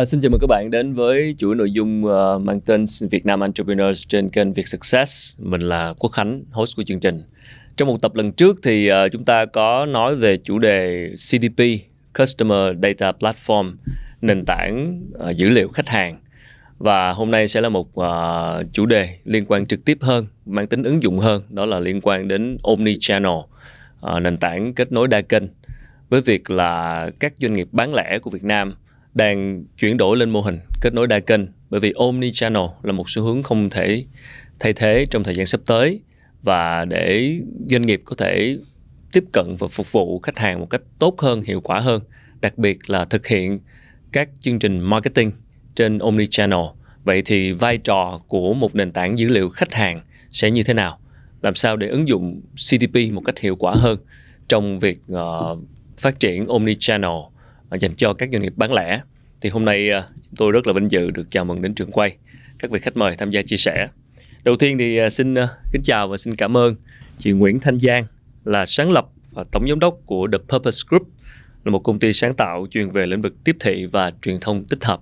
Ờ, xin chào mừng các bạn đến với chuỗi nội dung uh, mang tên Việt Nam Entrepreneurs trên kênh Việt Success. Mình là Quốc Khánh, host của chương trình. Trong một tập lần trước thì uh, chúng ta có nói về chủ đề CDP, Customer Data Platform, nền tảng uh, dữ liệu khách hàng. Và hôm nay sẽ là một uh, chủ đề liên quan trực tiếp hơn, mang tính ứng dụng hơn, đó là liên quan đến Omnichannel, uh, nền tảng kết nối đa kênh với việc là các doanh nghiệp bán lẻ của Việt Nam – đang chuyển đổi lên mô hình kết nối đa kênh bởi vì omni channel là một xu hướng không thể thay thế trong thời gian sắp tới và để doanh nghiệp có thể tiếp cận và phục vụ khách hàng một cách tốt hơn, hiệu quả hơn, đặc biệt là thực hiện các chương trình marketing trên omni channel. Vậy thì vai trò của một nền tảng dữ liệu khách hàng sẽ như thế nào? Làm sao để ứng dụng CDP một cách hiệu quả hơn trong việc uh, phát triển omni channel Ờ, dành cho các doanh nghiệp bán lẻ. Thì hôm nay chúng ờ, tôi rất là vinh dự được chào mừng đến trường quay các vị khách mời tham gia chia sẻ. Đầu tiên thì ờ, xin kính chào và xin cảm ơn chị Nguyễn Thanh Giang là sáng lập và tổng giám đốc của The Purpose Group là một công ty sáng tạo chuyên về lĩnh vực tiếp thị và truyền thông tích hợp.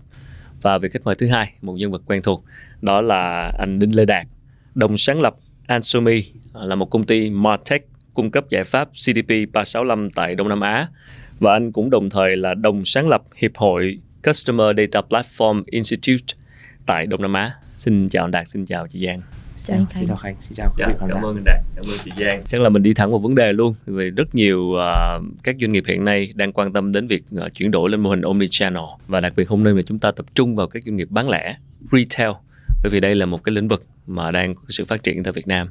Và vị khách mời thứ hai, một nhân vật quen thuộc, đó là anh Đinh Lê Đạt, đồng sáng lập Ansumi là một công ty MarTech cung cấp giải pháp CDP 365 tại Đông Nam Á và anh cũng đồng thời là đồng sáng lập Hiệp hội Customer Data Platform Institute tại Đông Nam Á. Xin chào anh Đạt, xin chào chị Giang. Chào anh Khánh. Xin chào Khánh, xin chào quý vị dạ, khán giả. Cảm ơn anh Đạt, cảm ơn chị Giang. Chắc là mình đi thẳng vào vấn đề luôn vì rất nhiều uh, các doanh nghiệp hiện nay đang quan tâm đến việc uh, chuyển đổi lên mô hình omnichannel và đặc biệt hôm nay là chúng ta tập trung vào các doanh nghiệp bán lẻ, retail bởi vì đây là một cái lĩnh vực mà đang có sự phát triển tại Việt Nam.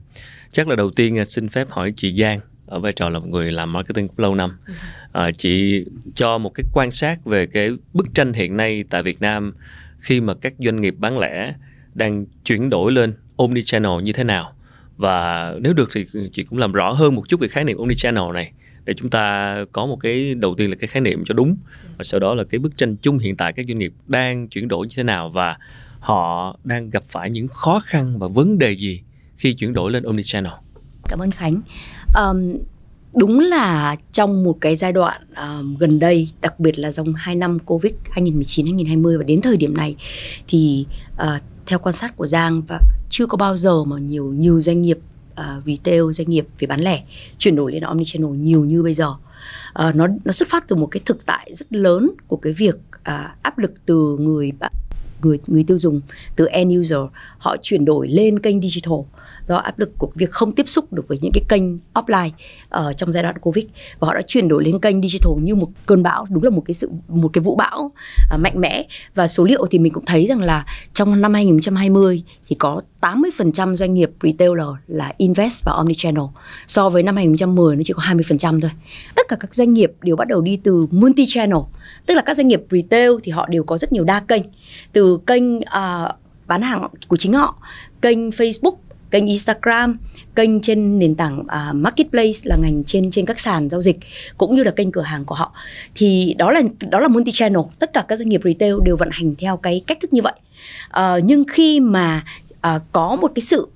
Chắc là đầu tiên à, xin phép hỏi chị Giang ở vai trò là một người làm marketing lâu năm. Ừ à, chị cho một cái quan sát về cái bức tranh hiện nay tại Việt Nam khi mà các doanh nghiệp bán lẻ đang chuyển đổi lên omnichannel như thế nào và nếu được thì chị cũng làm rõ hơn một chút về khái niệm omnichannel này để chúng ta có một cái đầu tiên là cái khái niệm cho đúng và sau đó là cái bức tranh chung hiện tại các doanh nghiệp đang chuyển đổi như thế nào và họ đang gặp phải những khó khăn và vấn đề gì khi chuyển đổi lên omnichannel. Cảm ơn Khánh. Um, đúng là trong một cái giai đoạn uh, gần đây đặc biệt là trong 2 năm Covid 2019 2020 và đến thời điểm này thì uh, theo quan sát của Giang và chưa có bao giờ mà nhiều nhiều doanh nghiệp uh, retail doanh nghiệp về bán lẻ chuyển đổi lên omnichannel nhiều như bây giờ. Uh, nó nó xuất phát từ một cái thực tại rất lớn của cái việc uh, áp lực từ người người người tiêu dùng từ end user họ chuyển đổi lên kênh digital do áp lực của việc không tiếp xúc được với những cái kênh offline ở uh, trong giai đoạn covid và họ đã chuyển đổi lên kênh digital như một cơn bão đúng là một cái sự một cái vũ bão uh, mạnh mẽ và số liệu thì mình cũng thấy rằng là trong năm 2020 thì có 80% doanh nghiệp retailer là invest vào omnichannel so với năm 2010 nó chỉ có 20% thôi tất cả các doanh nghiệp đều bắt đầu đi từ multi channel tức là các doanh nghiệp retail thì họ đều có rất nhiều đa kênh từ kênh uh, bán hàng của chính họ kênh Facebook kênh Instagram, kênh trên nền tảng uh, marketplace là ngành trên trên các sàn giao dịch cũng như là kênh cửa hàng của họ. Thì đó là đó là multi channel, tất cả các doanh nghiệp retail đều vận hành theo cái cách thức như vậy. Uh, nhưng khi mà uh, có một cái sự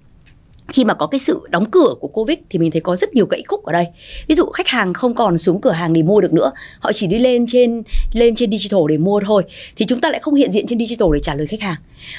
khi mà có cái sự đóng cửa của covid thì mình thấy có rất nhiều gãy khúc ở đây ví dụ khách hàng không còn xuống cửa hàng để mua được nữa họ chỉ đi lên trên lên trên digital để mua thôi thì chúng ta lại không hiện diện trên digital để trả lời khách hàng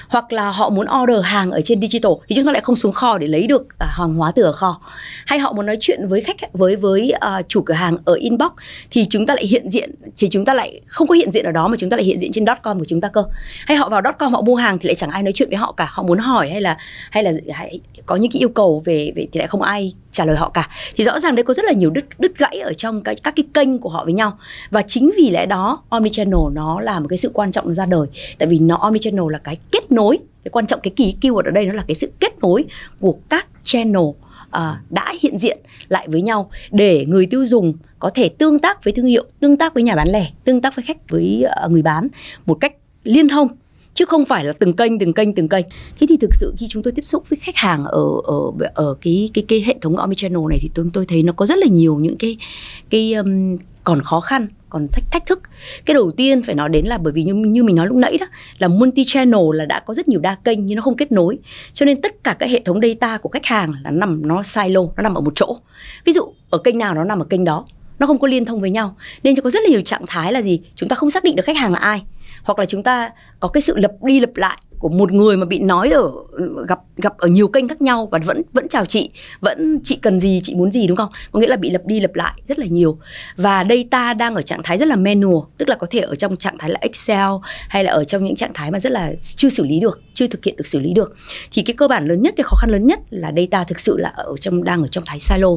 hoặc là họ muốn order hàng ở trên digital thì chúng ta lại không xuống kho để lấy được à, hàng hóa từ ở kho hay họ muốn nói chuyện với khách với với à, chủ cửa hàng ở inbox thì chúng ta lại hiện diện thì chúng ta lại không có hiện diện ở đó mà chúng ta lại hiện diện trên com của chúng ta cơ hay họ vào com họ mua hàng thì lại chẳng ai nói chuyện với họ cả họ muốn hỏi hay là hay là hay, có những kỹ yêu cầu về về thì lại không ai trả lời họ cả thì rõ ràng đây có rất là nhiều đứt đứt gãy ở trong các các cái kênh của họ với nhau và chính vì lẽ đó omnichannel nó là một cái sự quan trọng ra đời tại vì nó omnichannel là cái kết nối cái quan trọng cái key keyword ở đây nó là cái sự kết nối của các channel à, đã hiện diện lại với nhau để người tiêu dùng có thể tương tác với thương hiệu tương tác với nhà bán lẻ tương tác với khách với à, người bán một cách liên thông chứ không phải là từng kênh từng kênh từng kênh thế thì thực sự khi chúng tôi tiếp xúc với khách hàng ở ở ở cái cái cái hệ thống omnichannel này thì tôi tôi thấy nó có rất là nhiều những cái cái um, còn khó khăn còn thách thách thức cái đầu tiên phải nói đến là bởi vì như, như mình nói lúc nãy đó là multi channel là đã có rất nhiều đa kênh nhưng nó không kết nối cho nên tất cả các hệ thống data của khách hàng là nằm nó silo nó nằm ở một chỗ ví dụ ở kênh nào nó nằm ở kênh đó nó không có liên thông với nhau nên có rất là nhiều trạng thái là gì chúng ta không xác định được khách hàng là ai hoặc là chúng ta có cái sự lập đi lập lại của một người mà bị nói ở gặp gặp ở nhiều kênh khác nhau và vẫn vẫn chào chị vẫn chị cần gì chị muốn gì đúng không có nghĩa là bị lập đi lập lại rất là nhiều và đây ta đang ở trạng thái rất là manual tức là có thể ở trong trạng thái là excel hay là ở trong những trạng thái mà rất là chưa xử lý được chưa thực hiện được xử lý được thì cái cơ bản lớn nhất cái khó khăn lớn nhất là data thực sự là ở trong đang ở trong thái silo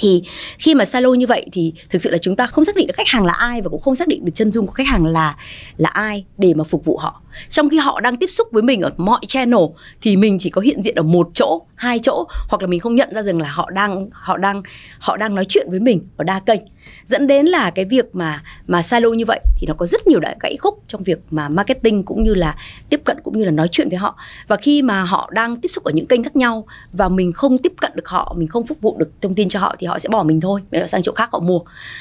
thì khi mà salo như vậy thì thực sự là chúng ta không xác định được khách hàng là ai và cũng không xác định được chân dung của khách hàng là là ai để mà phục vụ họ trong khi họ đang tiếp xúc với mình ở mọi channel thì mình chỉ có hiện diện ở một chỗ hai chỗ hoặc là mình không nhận ra rằng là họ đang họ đang họ đang nói chuyện với mình ở đa kênh dẫn đến là cái việc mà mà silo như vậy thì nó có rất nhiều đại gãy khúc trong việc mà marketing cũng như là tiếp cận cũng như là nói chuyện với họ và khi mà họ đang tiếp xúc ở những kênh khác nhau và mình không tiếp cận được họ mình không phục vụ được thông tin cho họ thì họ sẽ bỏ mình thôi sang chỗ khác họ mua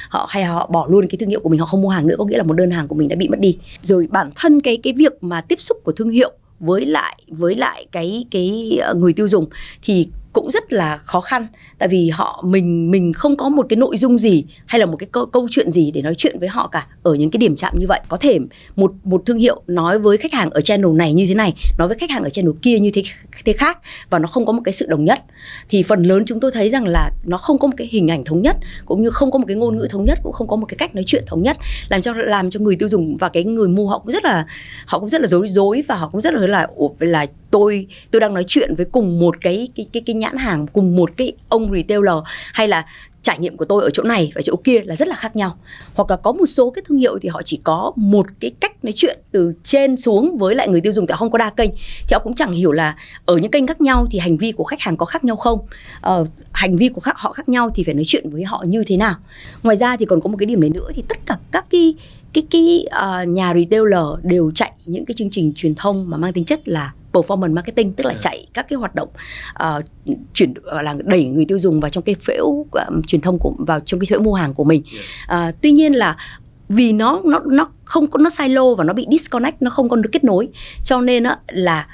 họ hay họ bỏ luôn cái thương hiệu của mình họ không mua hàng nữa có nghĩa là một đơn hàng của mình đã bị mất đi rồi bản thân cái cái việc mà tiếp xúc của thương hiệu với lại với lại cái cái ờ, người tiêu dùng thì cũng rất là khó khăn tại vì họ mình mình không có một cái nội dung gì hay là một cái câu, câu chuyện gì để nói chuyện với họ cả ở những cái điểm chạm như vậy có thể một một thương hiệu nói với khách hàng ở channel này như thế này nói với khách hàng ở channel kia như thế thế khác và nó không có một cái sự đồng nhất thì phần lớn chúng tôi thấy rằng là nó không có một cái hình ảnh thống nhất cũng như không có một cái ngôn ngữ thống nhất cũng không có một cái cách nói chuyện thống nhất làm cho làm cho người tiêu dùng và cái người mua họ cũng rất là họ cũng rất là dối dối và họ cũng rất là là là tôi tôi đang nói chuyện với cùng một cái cái cái, cái nhãn hàng cùng một cái ông retailer hay là trải nghiệm của tôi ở chỗ này và chỗ kia là rất là khác nhau hoặc là có một số cái thương hiệu thì họ chỉ có một cái cách nói chuyện từ trên xuống với lại người tiêu dùng tại không có đa kênh thì họ cũng chẳng hiểu là ở những kênh khác nhau thì hành vi của khách hàng có khác nhau không ờ, hành vi của họ khác nhau thì phải nói chuyện với họ như thế nào ngoài ra thì còn có một cái điểm đấy nữa thì tất cả các cái cái cái uh, nhà retailer đều chạy những cái chương trình truyền thông mà mang tính chất là performance marketing tức là yeah. Ừ. chạy các cái hoạt động uh, chuyển ờ, là đẩy người tiêu dùng vào trong cái phễu uh, truyền thông của vào trong cái phễu mua hàng của mình yeah. uh, tuy nhiên là vì nó nó nó không có nó silo và nó bị disconnect nó không còn được kết nối cho nên á, là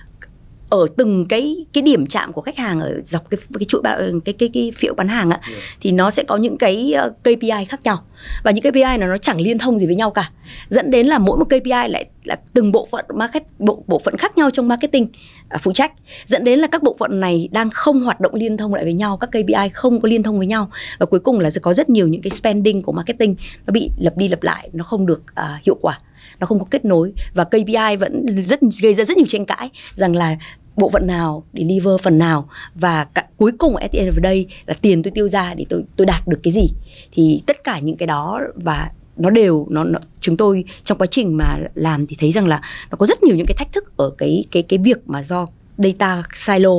ở từng cái cái điểm chạm của khách hàng ở dọc cái cái chuỗi cái cái cái, cái phiệu bán hàng á yeah. thì nó sẽ có những cái KPI khác nhau và những KPI là nó chẳng liên thông gì với nhau cả dẫn đến là mỗi một KPI lại là từng bộ phận market bộ bộ phận khác nhau trong marketing à, phụ trách dẫn đến là các bộ phận này đang không hoạt động liên thông lại với nhau các KPI không có liên thông với nhau và cuối cùng là sẽ có rất nhiều những cái spending của marketing nó bị lặp đi lặp lại nó không được à, hiệu quả nó không có kết nối và KPI vẫn rất gây ra rất nhiều tranh cãi rằng là bộ phận nào deliver phần nào và cả, cuối cùng at the end of the day là tiền tôi tiêu ra để tôi tôi đạt được cái gì thì tất cả những cái đó và nó đều nó, nó chúng tôi trong quá trình mà làm thì thấy rằng là nó có rất nhiều những cái thách thức ở cái cái cái việc mà do data silo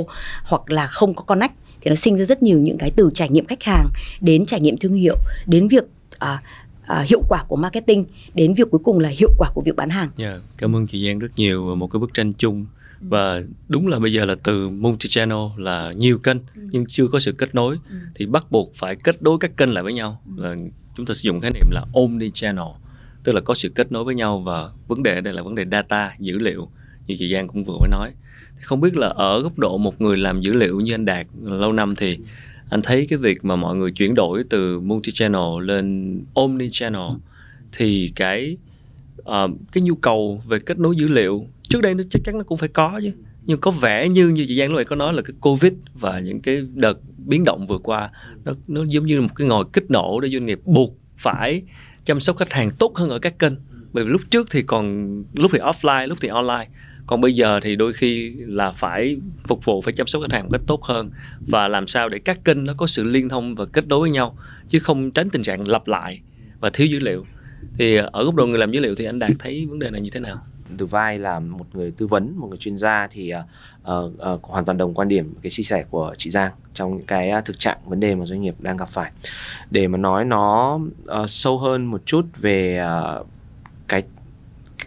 hoặc là không có connect thì nó sinh ra rất nhiều những cái từ trải nghiệm khách hàng đến trải nghiệm thương hiệu đến việc à, à, hiệu quả của marketing đến việc cuối cùng là hiệu quả của việc bán hàng. Yeah, dạ, cảm ơn chị Giang rất nhiều một cái bức tranh chung và đúng là bây giờ là từ multi channel là nhiều kênh nhưng chưa có sự kết nối ừ. thì bắt buộc phải kết nối các kênh lại với nhau ừ. và chúng ta sử dụng khái niệm là omni channel tức là có sự kết nối với nhau và vấn đề đây là vấn đề data dữ liệu như chị Giang cũng vừa mới nói không biết là ở góc độ một người làm dữ liệu như anh Đạt lâu năm thì anh thấy cái việc mà mọi người chuyển đổi từ multi channel lên omni channel thì cái uh, cái nhu cầu về kết nối dữ liệu trước đây nó chắc chắn nó cũng phải có chứ nhưng có vẻ như như chị Giang lúc nãy có nói là cái covid và những cái đợt biến động vừa qua nó nó giống như một cái ngòi kích nổ để doanh nghiệp buộc phải chăm sóc khách hàng tốt hơn ở các kênh bởi vì lúc trước thì còn lúc thì offline lúc thì online còn bây giờ thì đôi khi là phải phục vụ phải chăm sóc khách hàng một cách tốt hơn và làm sao để các kênh nó có sự liên thông và kết nối với nhau chứ không tránh tình trạng lặp lại và thiếu dữ liệu thì ở góc độ người làm dữ liệu thì anh đạt thấy vấn đề này như thế nào từ vai là một người tư vấn một người chuyên gia thì uh, uh, hoàn toàn đồng quan điểm cái chia sẻ của chị Giang trong những cái à, thực trạng vấn đề mà doanh nghiệp đang gặp phải để mà nói nó uh, sâu hơn một chút về uh,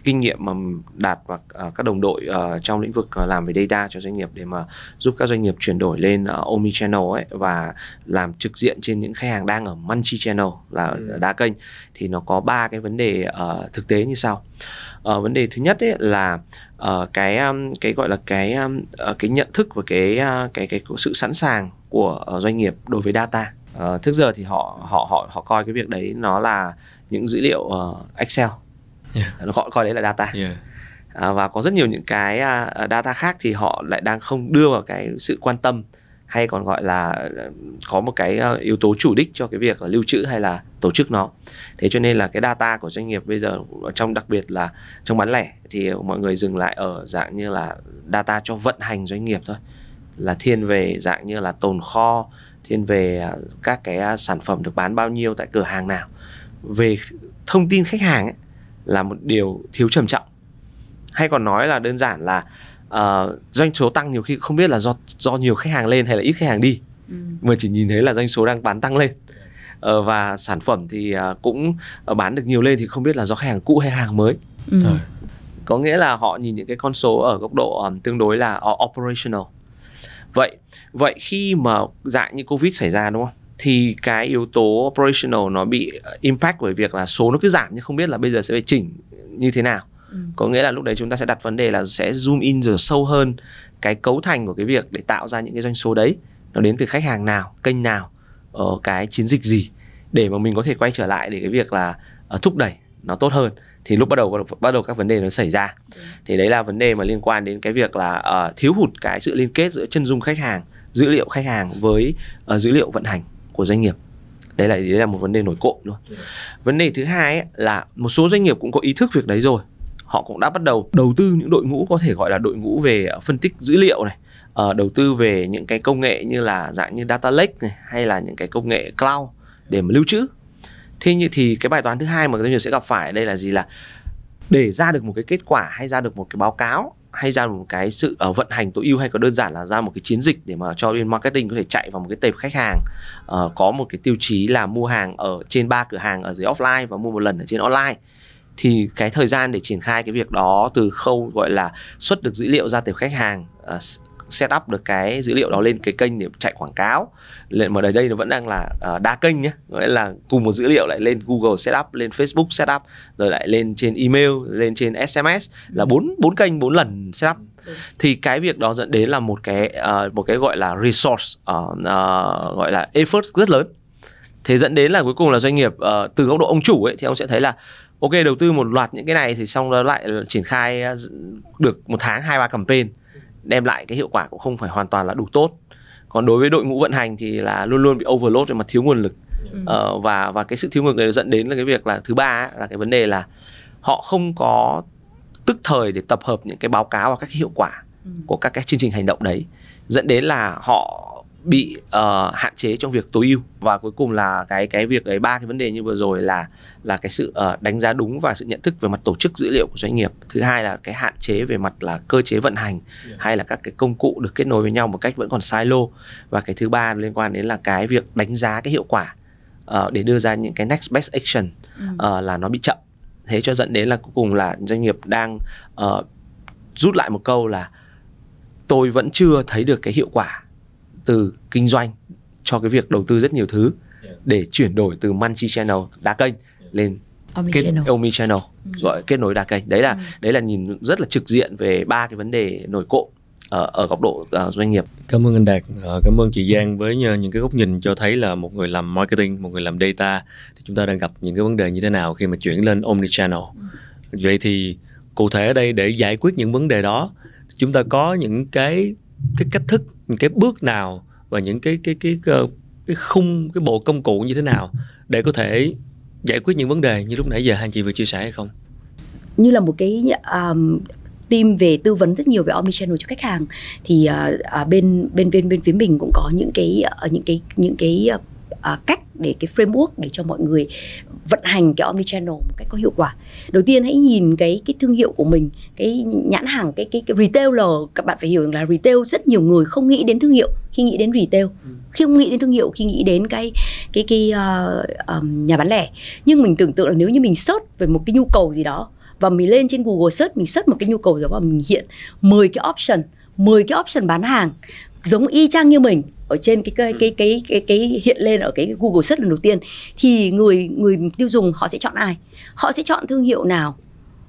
cái kinh nghiệm mà đạt và à, các đồng đội à, trong lĩnh vực à, làm về data cho doanh nghiệp để mà giúp các doanh nghiệp chuyển đổi lên omni channel ấy và làm trực diện trên những khách hàng đang ở multi channel là ừ. đa kênh thì nó có ba cái vấn đề thực tế như sau ờ, vấn đề thứ nhất ấy là ờ, cái um, cái gọi là cái um, ờ, cái nhận thức và cái cái, cái sự sẵn sàng của doanh nghiệp đối với data uh, trước giờ thì họ họ họ họ coi cái việc đấy nó là những dữ liệu Excel yeah. gọi coi đấy là data yeah. à, và có rất nhiều những cái uh, data khác thì họ lại đang không đưa vào cái sự quan tâm hay còn gọi là à, có một cái yếu tố chủ đích cho cái việc là lưu trữ hay là tổ chức nó thế cho nên là cái data của doanh nghiệp bây giờ trong đặc biệt là trong bán lẻ thì mọi người dừng lại ở dạng như là data cho vận hành doanh nghiệp thôi là thiên về dạng như là tồn kho thiên về các cái sản phẩm được bán bao nhiêu tại cửa hàng nào về thông tin khách hàng ấy, là một điều thiếu trầm trọng hay còn nói là đơn giản là uh, doanh số tăng nhiều khi không biết là do do nhiều khách hàng lên hay là ít khách hàng đi ừ. mà chỉ nhìn thấy là doanh số đang bán tăng lên uh, và sản phẩm thì uh, cũng bán được nhiều lên thì không biết là do khách hàng cũ hay hàng mới ừ. có nghĩa là họ nhìn những cái con số ở góc độ um, tương đối là operational vậy vậy khi mà dạng như covid xảy ra đúng không thì cái yếu tố operational nó bị ờ, impact bởi việc là số nó cứ giảm nhưng không biết là bây giờ sẽ phải chỉnh như thế nào ừ. có nghĩa là lúc đấy chúng ta sẽ đặt vấn đề là sẽ zoom in rồi sâu hơn cái cấu thành của cái việc để tạo ra những cái doanh số đấy nó đến từ khách hàng nào kênh nào ở ờ, cái chiến dịch gì để mà mình có thể quay trở lại để cái việc là ờ, thúc đẩy nó tốt hơn thì lúc bắt đầu bắt đầu các vấn đề nó xảy ra ừ. thì đấy là vấn đề mà liên quan đến cái việc là uh, thiếu hụt cái sự liên kết giữa chân dung khách hàng dữ liệu khách hàng với uh, dữ liệu vận hành của doanh nghiệp đấy là đấy là một vấn đề nổi cộm luôn vấn đề thứ hai ấy, là một số doanh nghiệp cũng có ý thức việc đấy rồi họ cũng đã bắt đầu đầu tư những đội ngũ có thể gọi là đội ngũ về ờ, phân tích dữ liệu này ờ, đầu tư về những cái công nghệ như là dạng như data lake này hay là những cái công nghệ cloud để mà lưu trữ thế như thì cái bài toán thứ hai mà doanh nghiệp sẽ gặp phải ở đây là gì là để ra được một cái kết quả hay ra được một cái báo cáo hay ra một cái sự ở ờ, uh, vận hành tối ưu hay có đơn giản là ra một cái chiến dịch để mà cho bên marketing có thể chạy vào một cái tệp khách hàng uh, có một cái tiêu chí là mua hàng ở trên ba cửa hàng ở dưới offline và mua một lần ở trên online thì cái thời gian để triển khai cái việc đó từ khâu gọi là xuất được dữ liệu ra từ khách hàng uh, set up được cái dữ liệu đó lên cái kênh để chạy quảng cáo mà ở đây nó vẫn đang là uh, đa kênh nhé nghĩa là cùng một dữ liệu lại lên Google setup lên Facebook setup rồi lại lên trên email lên trên SMS là bốn bốn kênh bốn lần setup ừ. thì cái việc đó dẫn đến là một cái uh, một cái gọi là resource uh, uh, gọi là effort rất lớn thế dẫn đến là cuối cùng là doanh nghiệp uh, từ góc độ ông chủ ấy thì ông sẽ thấy là ok đầu tư một loạt những cái này thì xong nó lại triển khai được một tháng hai ba campaign đem lại cái hiệu quả cũng không phải hoàn toàn là đủ tốt còn đối với đội ngũ vận hành thì là luôn luôn bị overload về mặt thiếu nguồn lực ừ. ờ, và và cái sự thiếu nguồn lực dẫn đến là cái việc là thứ ba ấy, là cái vấn đề là họ không có tức thời để tập hợp những cái báo cáo và các cái hiệu quả ừ. của các cái chương trình hành động đấy dẫn đến là họ bị uh, hạn chế trong việc tối ưu và cuối cùng là cái cái việc ấy ba cái vấn đề như vừa rồi là là cái sự uh, đánh giá đúng và sự nhận thức về mặt tổ chức dữ liệu của doanh nghiệp thứ hai là cái hạn chế về mặt là cơ chế vận hành yeah. hay là các cái công cụ được kết nối với nhau một cách vẫn còn silo và cái thứ ba liên quan đến là cái việc đánh giá cái hiệu quả uh, để đưa ra những cái next best action uh, là nó bị chậm thế cho dẫn đến là cuối cùng là doanh nghiệp đang uh, rút lại một câu là tôi vẫn chưa thấy được cái hiệu quả từ kinh doanh cho cái việc đầu tư rất nhiều thứ để chuyển đổi từ multi channel đa kênh lên omnichannel, kết, omnichannel ừ. gọi kết nối đa kênh đấy là ừ. đấy là nhìn rất là trực diện về ba cái vấn đề nổi cộ ở, ờ, ở góc độ uh, doanh nghiệp. Cảm ơn anh Đạt, uh, cảm ơn chị Giang với những cái góc nhìn cho thấy là một người làm marketing, một người làm data thì chúng ta đang gặp những cái vấn đề như thế nào khi mà chuyển lên omnichannel. Ừ. Vậy thì cụ thể ở đây để giải quyết những vấn đề đó, chúng ta có những cái cái cách thức cái bước nào và những cái cái cái cái, ờ, cái khung cái bộ công cụ như thế nào để có thể giải quyết những vấn đề như lúc nãy giờ hai chị vừa chia sẻ hay không như là một cái um, team về tư vấn rất nhiều về omnichannel cho khách hàng thì uh, bên bên bên bên phía mình cũng có những cái uh, những cái những cái uh, À, cách để cái framework để cho mọi người vận hành cái omnichannel một cách có hiệu quả đầu tiên hãy nhìn cái cái thương hiệu của mình cái nhãn hàng cái cái, cái retailer các bạn phải hiểu rằng là retail rất nhiều người không nghĩ đến thương hiệu khi nghĩ đến retail ừ. khi không nghĩ đến thương hiệu khi nghĩ đến cái cái cái uh, um, nhà bán lẻ nhưng mình tưởng tượng là nếu như mình search về một cái nhu cầu gì đó và mình lên trên Google search mình search một cái nhu cầu đó và mình hiện 10 cái option 10 cái option bán hàng giống y chang như mình ở trên cái cái cái cái cái, cái hiện lên ở cái Google xuất lần đầu tiên thì người người tiêu dùng họ sẽ chọn ai? Họ sẽ chọn thương hiệu nào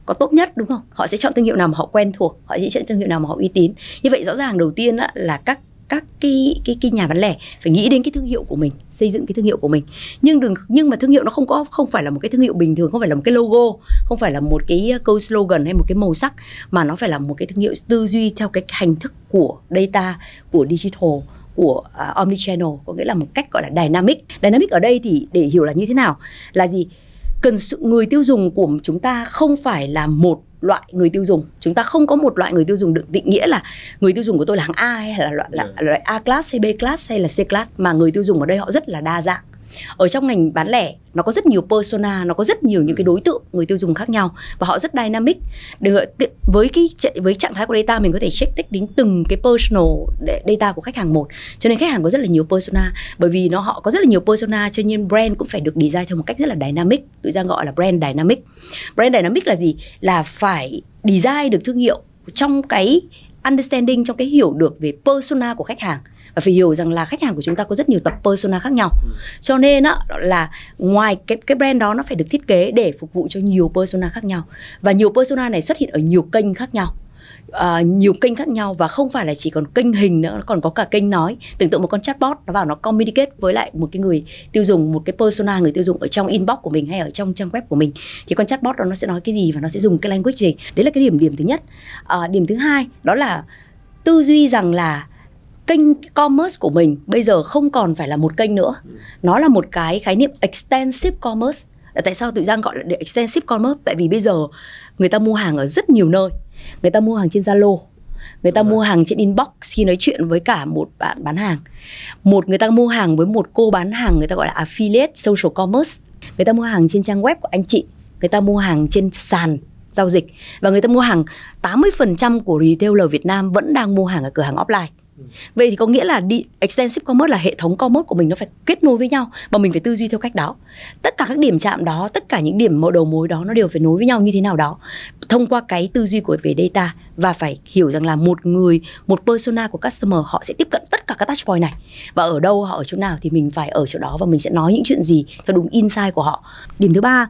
có tốt nhất đúng không? Họ sẽ chọn thương hiệu nào mà họ quen thuộc, họ sẽ chọn thương hiệu nào mà họ uy tín. Như vậy rõ ràng đầu tiên là các các cái cái cái nhà bán lẻ phải nghĩ đến cái thương hiệu của mình xây dựng cái thương hiệu của mình nhưng đừng nhưng mà thương hiệu nó không có không phải là một cái thương hiệu bình thường không phải là một cái logo không phải là một cái uh, câu slogan hay một cái màu sắc mà nó phải là một cái thương hiệu tư duy theo cái hành thức của data của digital của uh, omnichannel có nghĩa là một cách gọi là dynamic dynamic ở đây thì để hiểu là như thế nào là gì cần sự người tiêu dùng của chúng ta không phải là một loại người tiêu dùng chúng ta không có một loại người tiêu dùng được định nghĩa là người tiêu dùng của tôi là hàng A hay là loại là, dạ. loại A class hay B class hay là C class mà người tiêu dùng ở đây họ rất là đa dạng ở trong ngành bán lẻ nó có rất nhiều persona nó có rất nhiều những cái đối tượng người tiêu dùng khác nhau và họ rất dynamic được với cái với trạng thái của data mình có thể check tích đến từng cái personal data của khách hàng một cho nên khách hàng có rất là nhiều persona bởi vì nó họ có rất là nhiều persona cho nên brand cũng phải được design theo một cách rất là dynamic tự ra gọi là brand dynamic brand dynamic là gì là phải design được thương hiệu trong cái understanding trong cái hiểu được về persona của khách hàng và phải hiểu rằng là khách hàng của chúng ta có rất nhiều tập persona khác nhau ừ. cho nên á, là ngoài cái cái brand đó nó phải được thiết kế để phục vụ cho nhiều persona khác nhau và nhiều persona này xuất hiện ở nhiều kênh khác nhau uh, nhiều kênh khác nhau và không phải là chỉ còn kênh hình nữa còn có cả kênh nói tưởng tượng một con chatbot nó vào nó communicate với lại một cái người tiêu dùng một cái persona người tiêu dùng ở trong inbox của mình hay ở trong trang web của mình thì con chatbot đó nó sẽ nói cái gì và nó sẽ dùng cái language gì đấy là cái điểm điểm thứ nhất uh, điểm thứ hai đó là tư duy rằng là kênh commerce của mình bây giờ không còn phải là một kênh nữa nó là một cái khái niệm extensive commerce tại sao tự giang gọi là extensive commerce tại vì bây giờ người ta mua hàng ở rất nhiều nơi người ta mua hàng trên zalo người ta mua hàng trên inbox khi nói chuyện với cả một bạn bán hàng một người ta mua hàng với một cô bán hàng người ta gọi là affiliate social commerce người ta mua hàng trên trang web của anh chị người ta mua hàng trên sàn giao dịch và người ta mua hàng 80% của retailer Việt Nam vẫn đang mua hàng ở cửa hàng offline vậy thì có nghĩa là đi extensive commerce là hệ thống commerce của mình nó phải kết nối với nhau và mình phải tư duy theo cách đó tất cả các điểm chạm đó tất cả những điểm đầu mối đó nó đều phải nối với nhau như thế nào đó thông qua cái tư duy của về data và phải hiểu rằng là một người một persona của customer họ sẽ tiếp cận tất cả các touch point này và ở đâu họ ở chỗ nào thì mình phải ở chỗ đó và mình sẽ nói những chuyện gì theo đúng insight của họ điểm thứ ba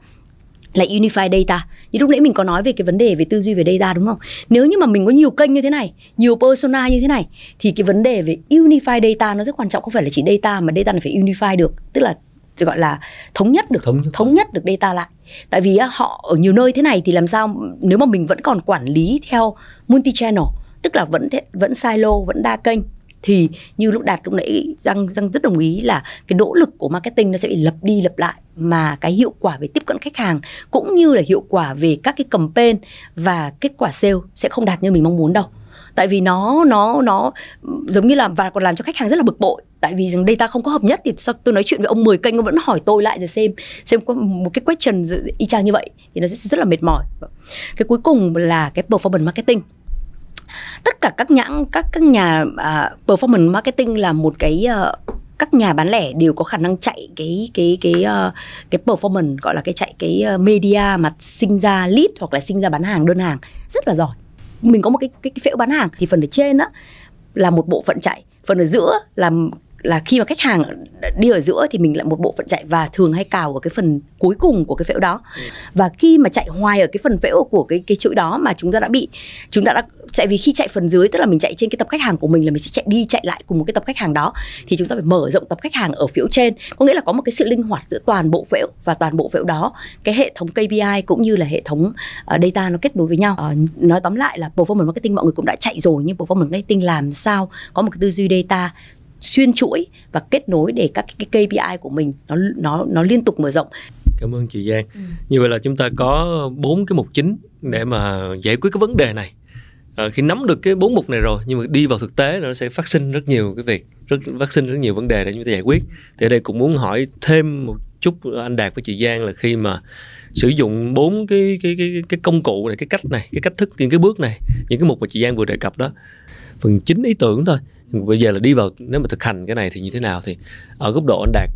là unify data như lúc nãy mình có nói về cái vấn đề về tư duy về data đúng không nếu như mà mình có nhiều kênh như thế này nhiều persona như thế này thì cái vấn đề về unify data nó rất quan trọng không phải là chỉ data mà data này phải unify được tức là gọi là thống nhất được thống nhất, thống nhất được data lại tại vì họ ở nhiều nơi thế này thì làm sao nếu mà mình vẫn còn quản lý theo multi channel tức là vẫn vẫn silo vẫn đa kênh thì như lúc đạt lúc nãy răng răng rất đồng ý là cái nỗ lực của marketing nó sẽ bị lập đi lập lại mà cái hiệu quả về tiếp cận khách hàng cũng như là hiệu quả về các cái campaign và kết quả sale sẽ không đạt như mình mong muốn đâu tại vì nó nó nó giống như là và còn làm cho khách hàng rất là bực bội tại vì rằng data không có hợp nhất thì sao tôi nói chuyện với ông 10 kênh ông vẫn hỏi tôi lại rồi xem xem có một cái question y chang như vậy thì nó sẽ rất là mệt mỏi cái cuối cùng là cái performance marketing tất cả các nhãn các các nhà uh, performance marketing là một cái uh, các nhà bán lẻ đều có khả năng chạy cái cái cái uh, cái performance gọi là cái chạy cái ờ, media mà sinh ra lead hoặc là sinh ra bán hàng đơn hàng rất là giỏi mình có một cái cái, cái phễu bán hàng thì phần ở trên á là một bộ phận chạy phần ở giữa là là khi mà khách hàng đi ở giữa thì mình lại một bộ phận chạy và thường hay cào ở cái phần cuối cùng của cái phễu đó và khi mà chạy hoài ở cái phần phễu của cái cái chuỗi đó mà chúng ta đã bị chúng ta đã chạy vì khi chạy phần dưới tức là mình chạy trên cái tập khách hàng của mình là mình sẽ chạy đi chạy lại cùng một cái tập khách hàng đó thì chúng ta phải mở rộng tập khách hàng ở phiếu trên có nghĩa là có một cái sự linh hoạt giữa toàn bộ phễu và toàn bộ phễu đó cái hệ thống KPI cũng như là hệ thống ờ, data nó kết nối với nhau ờ, nói tóm lại là performance marketing mọi người cũng đã chạy rồi nhưng performance marketing làm sao có một cái tư duy data xuyên chuỗi và kết nối để các cái KPI của mình nó nó nó liên tục mở rộng. Cảm ơn chị Giang. Ừ. Như vậy là chúng ta có bốn cái mục chính để mà giải quyết cái vấn đề này. À, khi nắm được cái bốn mục này rồi nhưng mà đi vào thực tế nó sẽ phát sinh rất nhiều cái việc rất phát sinh rất nhiều vấn đề để chúng ta giải quyết. Thì ở đây cũng muốn hỏi thêm một chút anh Đạt với chị Giang là khi mà sử dụng bốn cái cái cái cái công cụ này, cái cách này, cái cách thức những cái bước này, những cái mục mà chị Giang vừa đề cập đó phần chính ý tưởng thôi bây giờ là đi vào nếu mà thực hành cái này thì như thế nào thì ở góc độ anh đạt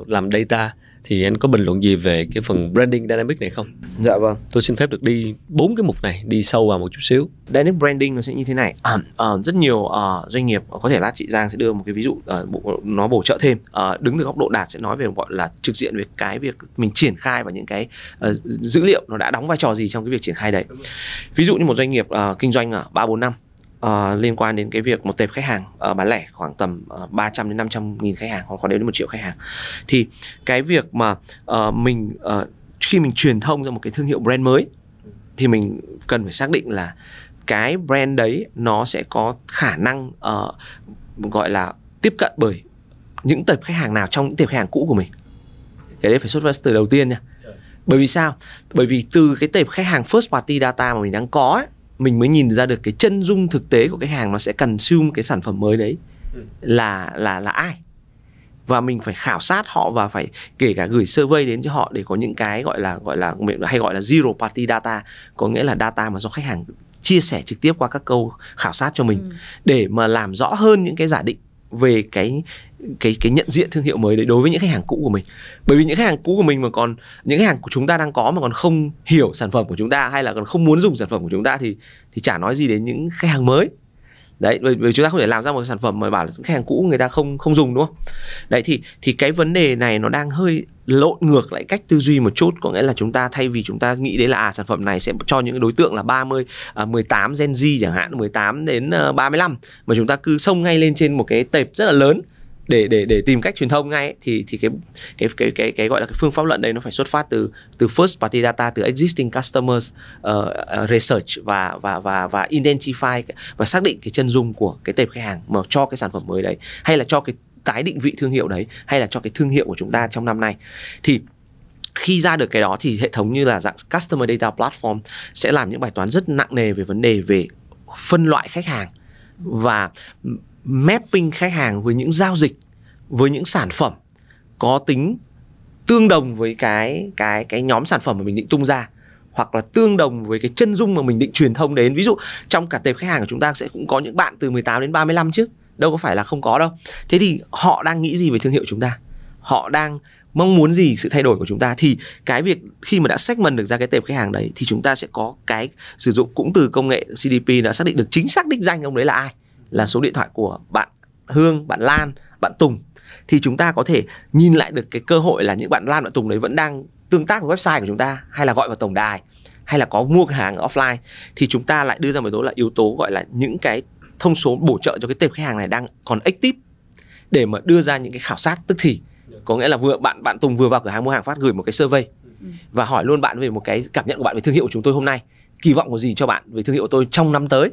uh, làm data thì anh có bình luận gì về cái phần branding dynamic này không? Dạ vâng. Tôi xin phép được đi bốn cái mục này, đi sâu vào một chút xíu. Dynamic branding nó sẽ như thế này. À, à, rất nhiều à, doanh nghiệp có thể lát chị Giang sẽ đưa một cái ví dụ à, nó bổ trợ thêm. À, đứng từ góc độ đạt sẽ nói về gọi là trực diện về cái việc mình triển khai và những cái à, dữ liệu nó đã đóng vai trò gì trong cái việc triển khai đấy. Ví dụ như một doanh nghiệp à, kinh doanh ở ba bốn năm uh, liên quan đến cái việc một tệp khách hàng uh, bán lẻ khoảng tầm uh, ờ, 300 đến 500 nghìn khách hàng hoặc có đến một triệu khách hàng thì cái việc mà uh, mình uh, khi mình truyền thông ra một cái thương hiệu brand mới thì mình cần phải xác định là cái brand đấy nó sẽ có khả năng uh, gọi là tiếp cận bởi những tệp khách hàng nào trong những tệp khách hàng cũ của mình cái đấy phải xuất phát từ đầu tiên nha dạ. bởi vì sao bởi vì từ cái tệp khách hàng first party data mà mình đang có ấy, mình mới nhìn ra được cái chân dung thực tế của cái hàng nó sẽ cần consume cái sản phẩm mới đấy ừ. là là là ai và mình phải khảo sát họ và phải kể cả gửi survey đến cho họ để có những cái gọi là gọi là hay gọi là zero party data có nghĩa là data mà do khách hàng chia sẻ trực tiếp qua các câu khảo sát cho mình ừ. để mà làm rõ hơn những cái giả định về cái cái cái nhận diện thương hiệu mới đấy đối với những khách hàng cũ của mình bởi vì những khách hàng cũ của mình mà còn những khách hàng của chúng ta đang có mà còn không hiểu sản phẩm của chúng ta hay là còn không muốn dùng sản phẩm của chúng ta thì thì chả nói gì đến những khách hàng mới đấy vì chúng ta không thể làm ra một sản phẩm mà bảo khách hàng cũ người ta không không dùng đúng không đấy thì thì cái vấn đề này nó đang hơi lộn ngược lại cách tư duy một chút có nghĩa là chúng ta thay vì chúng ta nghĩ đấy là à, sản phẩm này sẽ cho những đối tượng là 30 à, 18 Gen Z chẳng hạn 18 đến 35 ờ, mà chúng ta cứ xông ngay lên trên một cái tệp rất là lớn để để để tìm cách truyền thông ngay ấy, thì thì cái cái cái cái cái gọi là cái phương pháp luận đây nó phải xuất phát từ từ first party data từ existing customers uh, research và và và và identify và xác định cái chân dung của cái tệp khách hàng mà cho cái sản phẩm mới đấy hay là cho cái tái định vị thương hiệu đấy hay là cho cái thương hiệu của chúng ta trong năm nay thì khi ra được cái đó thì hệ thống như là dạng customer data platform sẽ làm những bài toán rất nặng nề về vấn đề về phân loại khách hàng và mapping khách hàng với những giao dịch với những sản phẩm có tính tương đồng với cái cái cái nhóm sản phẩm mà mình định tung ra hoặc là tương đồng với cái chân dung mà mình định truyền thông đến ví dụ trong cả tệp khách hàng của chúng ta sẽ cũng có những bạn từ 18 đến 35 chứ đâu có phải là không có đâu thế thì họ đang nghĩ gì về thương hiệu chúng ta họ đang mong muốn gì sự thay đổi của chúng ta thì cái việc khi mà đã segment được ra cái tệp khách hàng đấy thì chúng ta sẽ có cái sử dụng cũng từ công nghệ CDP đã xác định được chính xác đích danh ông đấy là ai là số điện thoại của bạn Hương, bạn Lan, bạn Tùng thì chúng ta có thể nhìn lại được cái cơ hội là những bạn Lan, bạn Tùng đấy vẫn đang tương tác với website của chúng ta hay là gọi vào tổng đài hay là có mua hàng offline thì chúng ta lại đưa ra một yếu tố là yếu tố gọi là những cái thông số bổ trợ cho cái tệp khách hàng này đang còn active để mà đưa ra những cái khảo sát tức thì có nghĩa là vừa bạn bạn Tùng vừa vào cửa hàng mua hàng phát gửi một cái survey và hỏi luôn bạn về một cái cảm nhận của bạn về thương hiệu của chúng tôi hôm nay kỳ vọng có gì cho bạn về thương hiệu của tôi trong năm tới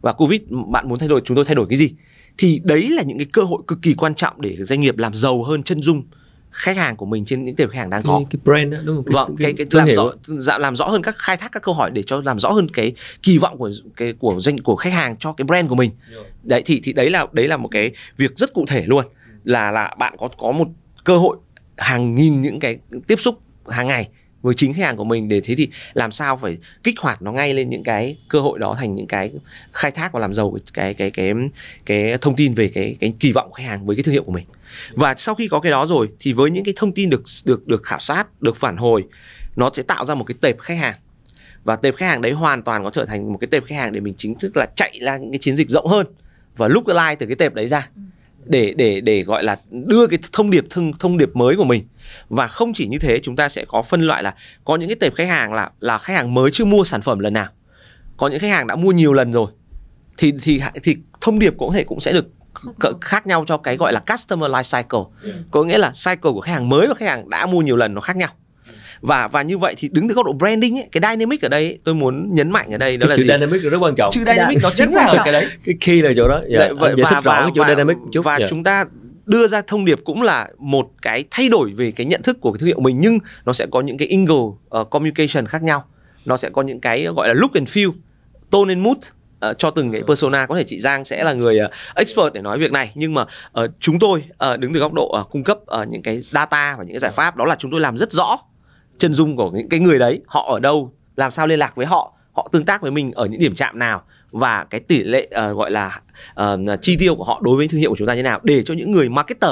và covid bạn muốn thay đổi chúng tôi thay đổi cái gì thì đấy là những cái cơ hội cực kỳ quan trọng để doanh nghiệp làm giàu hơn chân dung khách hàng của mình trên những tiểu khách hàng đang có cái brand đó, đúng không? Cái, vâng, cái, cái, cái làm rõ dạ, làm rõ hơn các khai thác các câu hỏi để cho làm rõ hơn cái kỳ vọng của cái của doanh của khách hàng cho cái brand của mình đấy thì thì đấy là đấy là một cái việc rất cụ thể luôn là là bạn có có một cơ hội hàng nghìn những cái tiếp xúc hàng ngày với chính khách hàng của mình để thế thì làm sao phải kích hoạt nó ngay lên những cái cơ hội đó thành những cái khai thác và làm giàu cái cái cái cái, cái thông tin về cái cái kỳ vọng của khách hàng với cái thương hiệu của mình và sau khi có cái đó rồi thì với những cái thông tin được được được khảo sát được phản hồi nó sẽ tạo ra một cái tệp khách hàng và tệp khách hàng đấy hoàn toàn có trở thành một cái tệp khách hàng để mình chính thức là chạy ra những cái chiến dịch rộng hơn và lúc like từ cái tệp đấy ra ừ để để để gọi là đưa cái thông điệp thông thông điệp mới của mình và không chỉ như thế chúng ta sẽ có phân loại là có những cái tệp khách hàng là là khách hàng mới chưa mua sản phẩm lần nào có những khách hàng đã mua nhiều lần rồi thì thì thì thông điệp cũng thể cũng sẽ được khác nhau cho cái gọi là customer life cycle ừ. có nghĩa là cycle của khách hàng mới và khách hàng đã mua nhiều lần nó khác nhau và và như vậy thì đứng từ góc độ branding ấy, cái dynamic ở đây ấy, tôi muốn nhấn mạnh ở đây đó cái là chữ gì? dynamic rất quan trọng chữ dynamic Đã, dạ, chính là cái đấy cái key là chỗ đó yeah. Dạ, đấy, vậy, và, thích và, rõ cái chữ và, dynamic chút. và yeah. Dạ. chúng ta đưa ra thông điệp cũng là một cái thay đổi về cái nhận thức của cái thương hiệu mình nhưng nó sẽ có những cái angle uh, communication khác nhau nó sẽ có những cái gọi là look and feel tone and mood Uh, cho từng cái persona có thể chị Giang sẽ là người uh, expert để nói việc này nhưng mà uh, chúng tôi uh, đứng từ góc độ uh, cung cấp uh, những cái data và những cái giải pháp đó là chúng tôi làm rất rõ chân dung của những cái người đấy họ ở đâu làm sao liên lạc với họ họ tương tác với mình ở những điểm chạm nào và cái tỷ lệ uh, gọi là uh, chi tiêu của họ đối với thương hiệu của chúng ta như nào để cho những người marketer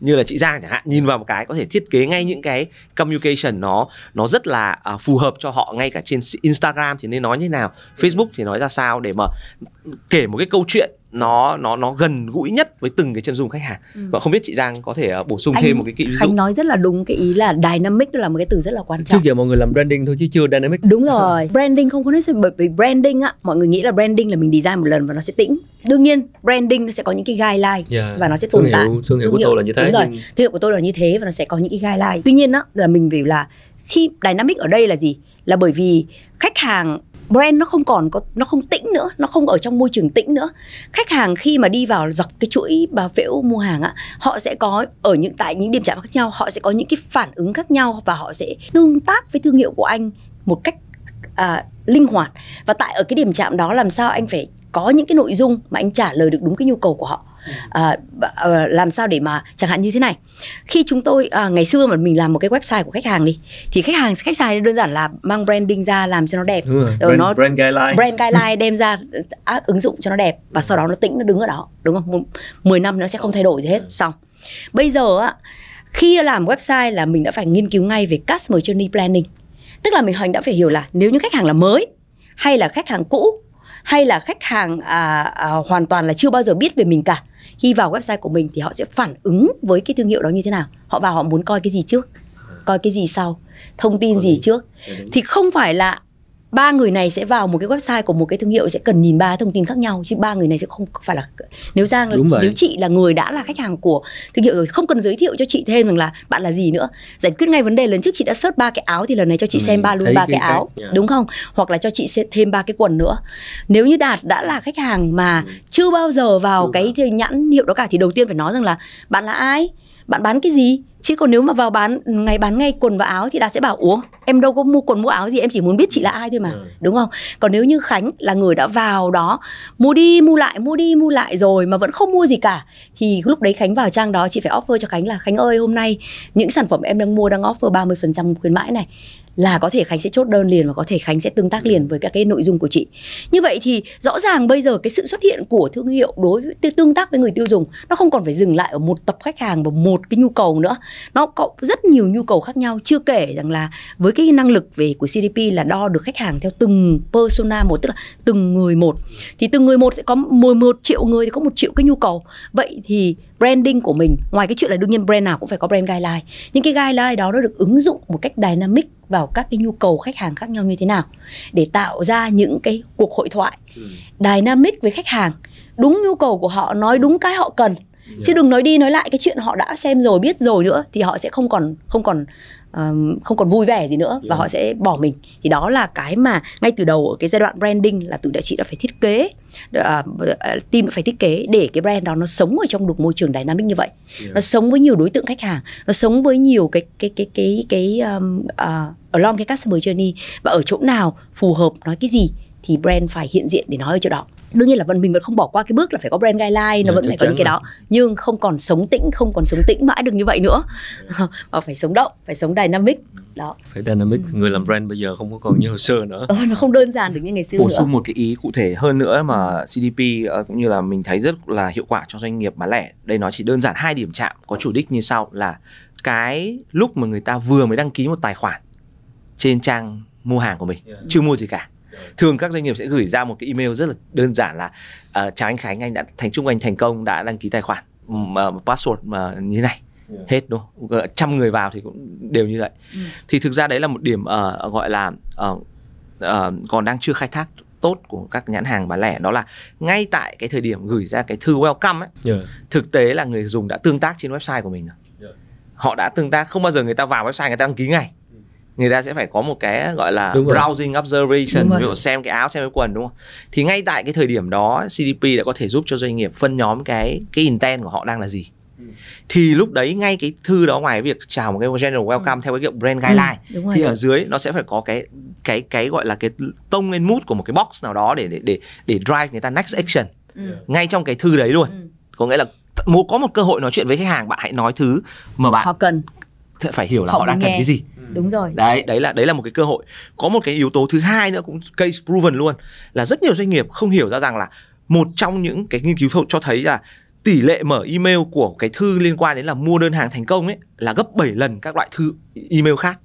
như là chị Giang chẳng hạn nhìn vào một cái có thể thiết kế ngay những cái communication nó nó rất là uh, phù hợp cho họ ngay cả trên Instagram thì nên nói như thế nào, Facebook thì nói ra sao để mà kể một cái câu chuyện nó nó nó gần gũi nhất với từng cái chân dung khách hàng ừ. và không biết chị Giang có thể ờ, bổ sung anh, thêm một cái kỹ ví dụ anh nói rất là đúng cái ý là dynamic là một cái từ rất là quan trọng trước giờ mọi người làm branding thôi chứ chưa dynamic đúng rồi branding không có nói bởi vì branding á mọi người nghĩ là branding là mình design một lần và nó sẽ tĩnh đương nhiên branding nó sẽ có những cái guideline yeah. Dạ. và nó sẽ tồn thương tại hiệu, thương hiệu của tôi là như thế đúng rồi nhưng... Ừ. thương hiệu của tôi là như thế và nó sẽ có những cái guideline tuy nhiên á là mình vì là khi dynamic ở đây là gì là bởi vì khách hàng brand nó không còn có nó không tĩnh nữa nó không ở trong môi trường tĩnh nữa khách hàng khi mà đi vào dọc cái chuỗi bà phễu mua hàng ạ họ sẽ có ở những tại những điểm chạm khác nhau họ sẽ có những cái phản ứng khác nhau và họ sẽ tương tác với thương hiệu của anh một cách à, linh hoạt và tại ở cái điểm chạm đó làm sao anh phải có những cái nội dung mà anh trả lời được đúng cái nhu cầu của họ à, làm sao để mà chẳng hạn như thế này khi chúng tôi à, ngày xưa mà mình làm một cái website của khách hàng đi thì khách hàng khách hàng đơn giản là mang branding ra làm cho nó đẹp ừ, rồi ờ, brand, nó brand guideline brand guideline đem ra á, à, ứng dụng cho nó đẹp và sau đó nó tĩnh nó đứng ở đó đúng không 10 năm nó sẽ không thay đổi gì hết xong bây giờ á khi làm website là mình đã phải nghiên cứu ngay về customer journey planning tức là mình hành đã phải hiểu là nếu như khách hàng là mới hay là khách hàng cũ hay là khách hàng à, à, hoàn toàn là chưa bao giờ biết về mình cả khi vào website của mình thì họ sẽ phản ứng với cái thương hiệu đó như thế nào họ vào họ muốn coi cái gì trước à. coi cái gì sau thông tin gì trước thì không phải là ba người này sẽ vào một cái website của một cái thương hiệu sẽ cần nhìn ba thông tin khác nhau chứ ba người này sẽ không phải là nếu giang Đúng nếu vậy. chị là người đã là khách hàng của thương hiệu rồi không cần giới thiệu cho chị thêm rằng là bạn là gì nữa giải quyết ngay vấn đề lần trước chị đã search ba cái áo thì lần này cho chị ừ, xem ba luôn ba cái, cái áo yeah. Dạ. đúng không hoặc là cho chị sẽ thêm ba cái quần nữa nếu như đạt đã là khách hàng mà ừ. chưa bao giờ vào đúng cái nhãn hiệu đó cả thì đầu tiên phải nói rằng là bạn là ai bạn bán cái gì chứ còn nếu mà vào bán ngày bán ngay quần và áo thì đạt sẽ bảo ủa em đâu có mua quần mua áo gì em chỉ muốn biết chị là ai thôi mà ừ. đúng không còn nếu như khánh là người đã vào đó mua đi mua lại mua đi mua lại rồi mà vẫn không mua gì cả thì lúc đấy khánh vào trang đó chị phải offer cho khánh là khánh ơi hôm nay những sản phẩm em đang mua đang offer 30% khuyến mãi này là có thể khánh sẽ chốt đơn liền và có thể khánh sẽ tương tác liền với các cái nội dung của chị như vậy thì rõ ràng bây giờ cái sự xuất hiện của thương hiệu đối với tương tác với người tiêu dùng nó không còn phải dừng lại ở một tập khách hàng và một cái nhu cầu nữa nó có rất nhiều nhu cầu khác nhau chưa kể rằng là với cái năng lực về của cdp là đo được khách hàng theo từng persona một tức là từng người một thì từng người một sẽ có 11 triệu người thì có một triệu cái nhu cầu vậy thì branding của mình ngoài cái chuyện là đương nhiên brand nào cũng phải có brand guideline những cái guideline đó nó được ứng dụng một cách dynamic vào các cái nhu cầu khách hàng khác nhau như thế nào để tạo ra những cái cuộc hội thoại ừ. dynamic với khách hàng đúng nhu cầu của họ nói đúng cái họ cần yeah. Dạ. chứ đừng nói đi nói lại cái chuyện họ đã xem rồi biết rồi nữa thì họ sẽ không còn không còn um, không còn vui vẻ gì nữa yeah. và họ dạ. sẽ bỏ mình thì đó là cái mà ngay từ đầu ở cái giai đoạn branding là từ đại chị đã phải thiết kế uh, team đã phải thiết kế để cái brand đó nó sống ở trong được môi trường dynamic như vậy yeah. Dạ. nó sống với nhiều đối tượng khách hàng nó sống với nhiều cái cái cái cái cái, cái um, uh, along cái customer journey và ở chỗ nào phù hợp nói cái gì thì brand phải hiện diện để nói ở chỗ đó đương nhiên là vẫn mình vẫn không bỏ qua cái bước là phải có brand guideline nó dạ, vẫn phải có những cái đó nhưng không còn sống tĩnh không còn sống tĩnh mãi được như vậy nữa mà phải sống động phải sống dynamic đó phải dynamic ừ. người làm brand bây giờ không có còn như hồi xưa nữa ờ, nó không đơn giản được như ngày xưa bổ sung một cái ý cụ thể hơn nữa mà CDP ờ, cũng như là mình thấy rất là hiệu quả cho doanh nghiệp bán lẻ đây nó chỉ đơn giản hai điểm chạm có chủ đích như sau là cái lúc mà người ta vừa mới đăng ký một tài khoản trên trang mua hàng của mình yeah. Dạ. chưa mua gì cả thường các doanh nghiệp sẽ gửi ra một cái email rất là đơn giản là uh, chào anh Khánh anh đã thành trung anh thành công đã đăng ký tài khoản mà password mà như thế này yeah. hết đúng không? trăm người vào thì cũng đều như vậy ừ. thì thực ra đấy là một điểm uh, gọi là uh, uh, còn đang chưa khai thác tốt của các nhãn hàng bán lẻ đó là ngay tại cái thời điểm gửi ra cái thư welcome ấy, yeah. thực tế là người dùng đã tương tác trên website của mình rồi. Yeah. Họ đã tương tác không bao giờ người ta vào website người ta đăng ký ngay người ta sẽ phải có một cái gọi là đúng browsing observation ví dụ xem cái áo xem cái quần đúng không thì ngay tại cái thời điểm đó CDP đã có thể giúp cho doanh nghiệp phân nhóm cái cái intent của họ đang là gì ừ. thì lúc đấy ngay cái thư đó ngoài việc chào một cái general welcome ừ. theo cái kiểu brand guideline ừ, rồi, thì ở dưới nó sẽ phải có cái cái cái gọi là cái tông lên mút của một cái box nào đó để để để để drive người ta next action ừ. ngay trong cái thư đấy luôn ừ. có nghĩa là muốn có một cơ hội nói chuyện với khách hàng bạn hãy nói thứ mà bạn họ cần phải hiểu là Không họ đang nghe. cần cái gì ừ. đúng rồi đấy đấy là đấy là một cái cơ hội có một cái yếu tố thứ hai nữa cũng case proven luôn là rất nhiều doanh nghiệp không hiểu ra rằng là một trong những cái nghiên cứu cho thấy là tỷ lệ mở email của cái thư liên quan đến là mua đơn hàng thành công ấy là gấp 7 lần các loại thư email khác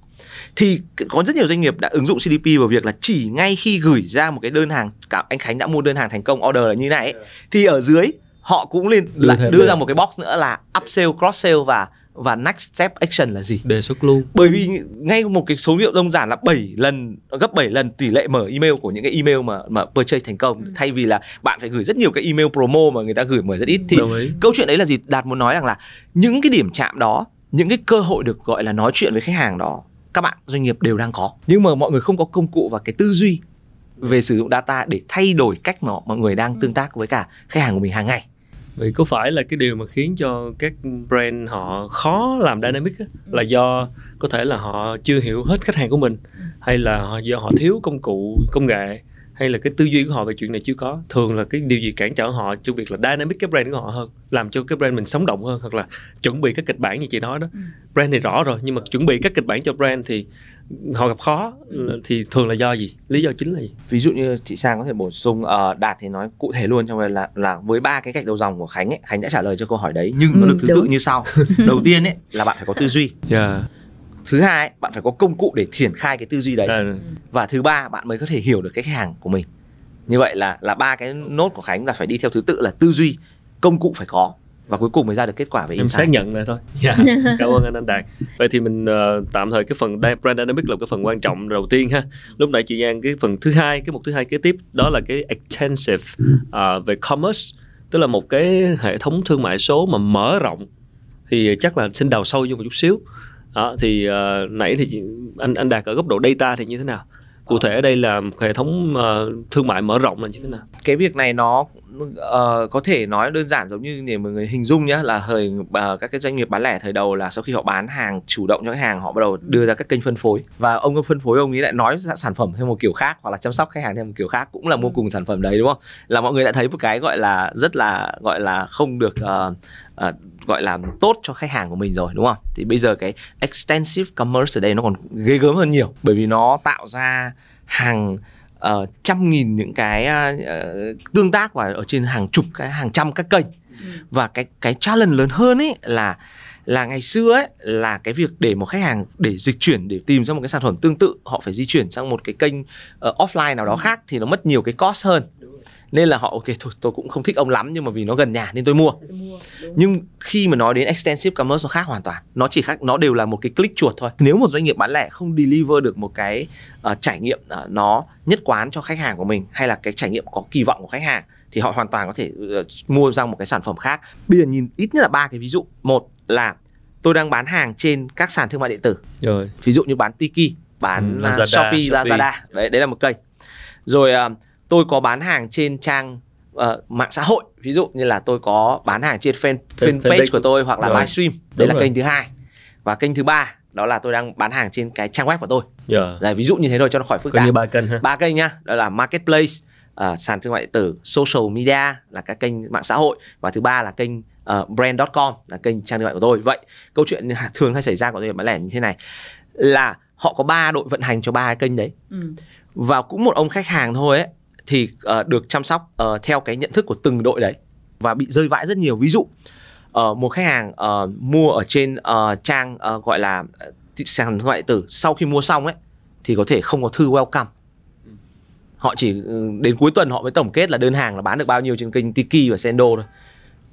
thì có rất nhiều doanh nghiệp đã ứng dụng CDP vào việc là chỉ ngay khi gửi ra một cái đơn hàng cả anh Khánh đã mua đơn hàng thành công order là như này ấy, thì ở dưới họ cũng lên đưa, đưa ra một cái box nữa là upsell cross sell và và next step action là gì đề xuất luôn bởi vì ngay một cái số liệu đơn giản là 7 lần gấp 7 lần tỷ lệ mở email của những cái email mà mà purchase thành công ừ. thay vì là bạn phải gửi rất nhiều cái email promo mà người ta gửi mở rất ít thì câu chuyện đấy là gì đạt muốn nói rằng là những cái điểm chạm đó những cái cơ hội được gọi là nói chuyện với khách hàng đó các bạn doanh nghiệp đều đang có nhưng mà mọi người không có công cụ và cái tư duy về sử dụng data để thay đổi cách mà mọi người đang tương tác với cả khách hàng của mình hàng ngày vì có phải là cái điều mà khiến cho các brand họ khó làm dynamic á, là do có thể là họ chưa hiểu hết khách hàng của mình hay là do họ thiếu công cụ công nghệ hay là cái tư duy của họ về chuyện này chưa có thường là cái điều gì cản trở họ trong việc là dynamic cái brand của họ hơn làm cho cái brand mình sống động hơn hoặc là chuẩn bị các kịch bản như chị nói đó ừ. brand thì rõ rồi nhưng mà chuẩn bị các kịch bản cho brand thì họ gặp khó ừ. thì thường là do gì lý do chính là gì ví dụ như chị sang có thể bổ sung uh, đạt thì nói cụ thể luôn trong là là với ba cái gạch đầu dòng của khánh ấy, khánh đã trả lời cho câu hỏi đấy nhưng ừ, nó được thứ tự như sau đầu tiên ấy là bạn phải có tư duy yeah. Dạ. thứ hai bạn phải có công cụ để triển khai cái tư duy đấy dạ. và thứ ba bạn mới có thể hiểu được cái khách hàng của mình như vậy là là ba cái nốt của khánh là phải đi theo thứ tự là tư duy công cụ phải có và cuối cùng mới ra được kết quả về em xác nhận này thôi yeah. Dạ. cảm ơn anh anh đạt vậy thì mình uh, tạm thời cái phần brand dynamic là cái phần quan trọng đầu tiên ha lúc nãy chị giang cái phần thứ hai cái mục thứ hai kế tiếp đó là cái extensive uh, về commerce tức là một cái hệ thống thương mại số mà mở rộng thì chắc là xin đào sâu vô một chút xíu đó, thì uh, nãy thì anh anh đạt ở góc độ data thì như thế nào cụ thể ở đây là hệ thống uh, thương mại mở rộng là như thế nào cái việc này nó uh, có thể nói đơn giản giống như để mọi người hình dung nhá là thời uh, các cái doanh nghiệp bán lẻ thời đầu là sau khi họ bán hàng chủ động cho khách hàng họ bắt đầu đưa ra các kênh phân phối và ông phân phối ông ấy lại nói sản phẩm theo một kiểu khác hoặc là chăm sóc khách hàng theo một kiểu khác cũng là mua ừ. cùng sản phẩm đấy đúng không là mọi người đã thấy một cái gọi là rất là gọi là không được uh, à, gọi là tốt cho khách hàng của mình rồi đúng không thì bây giờ cái extensive commerce ở đây nó còn ghê gớm hơn nhiều bởi vì nó tạo ra hàng uh, trăm nghìn những cái uh, tương tác và ở trên hàng chục cái hàng trăm các kênh ừ. và cái cái challenge lớn hơn ấy là là ngày xưa ấy là cái việc để một khách hàng để dịch chuyển để tìm ra một cái sản phẩm tương tự họ phải di chuyển sang một cái kênh uh, offline nào đó ừ. khác thì nó mất nhiều cái cost hơn nên là họ ok thôi tôi cũng không thích ông lắm nhưng mà vì nó gần nhà nên tôi mua Đúng. nhưng khi mà nói đến extensive commerce nó khác hoàn toàn nó chỉ khác nó đều là một cái click chuột thôi nếu một doanh nghiệp bán lẻ không deliver được một cái uh, trải nghiệm uh, nó nhất quán cho khách hàng của mình hay là cái trải nghiệm có kỳ vọng của khách hàng thì họ hoàn toàn có thể uh, mua ra một cái sản phẩm khác bây giờ nhìn ít nhất là ba cái ví dụ một là tôi đang bán hàng trên các sàn thương mại điện tử rồi ví dụ như bán tiki bán ừ, à, Lazada, shopee, shopee lazada đấy đấy là một kênh rồi uh, tôi có bán hàng trên trang uh, mạng xã hội ví dụ như là tôi có bán hàng trên fan, fan fanpage của tôi hoặc là rồi. livestream đấy Đúng là rồi. kênh thứ hai và kênh thứ ba đó là tôi đang bán hàng trên cái trang web của tôi yeah. Dạ. Đấy, ví dụ như thế rồi cho nó khỏi phức tạp ba kênh ba kênh nhá đó là marketplace uh, sàn thương mại điện tử social media là các kênh mạng xã hội và thứ ba là kênh uh, ờ, brand.com là kênh trang thương mại của tôi vậy câu chuyện thường hay xảy ra của tôi bán lẻ như thế này là họ có ba đội vận hành cho ba cái kênh đấy ừ. và cũng một ông khách hàng thôi ấy thì uh, được chăm sóc uh, theo cái nhận thức của từng đội đấy và bị rơi vãi rất nhiều ví dụ uh, một khách hàng uh, mua ở trên uh, trang uh, gọi là sàn thương mại tử sau khi mua xong ấy thì có thể không có thư welcome họ chỉ ừ, đến cuối tuần họ mới tổng kết là đơn hàng là bán được bao nhiêu trên kênh Tiki và Sendo thôi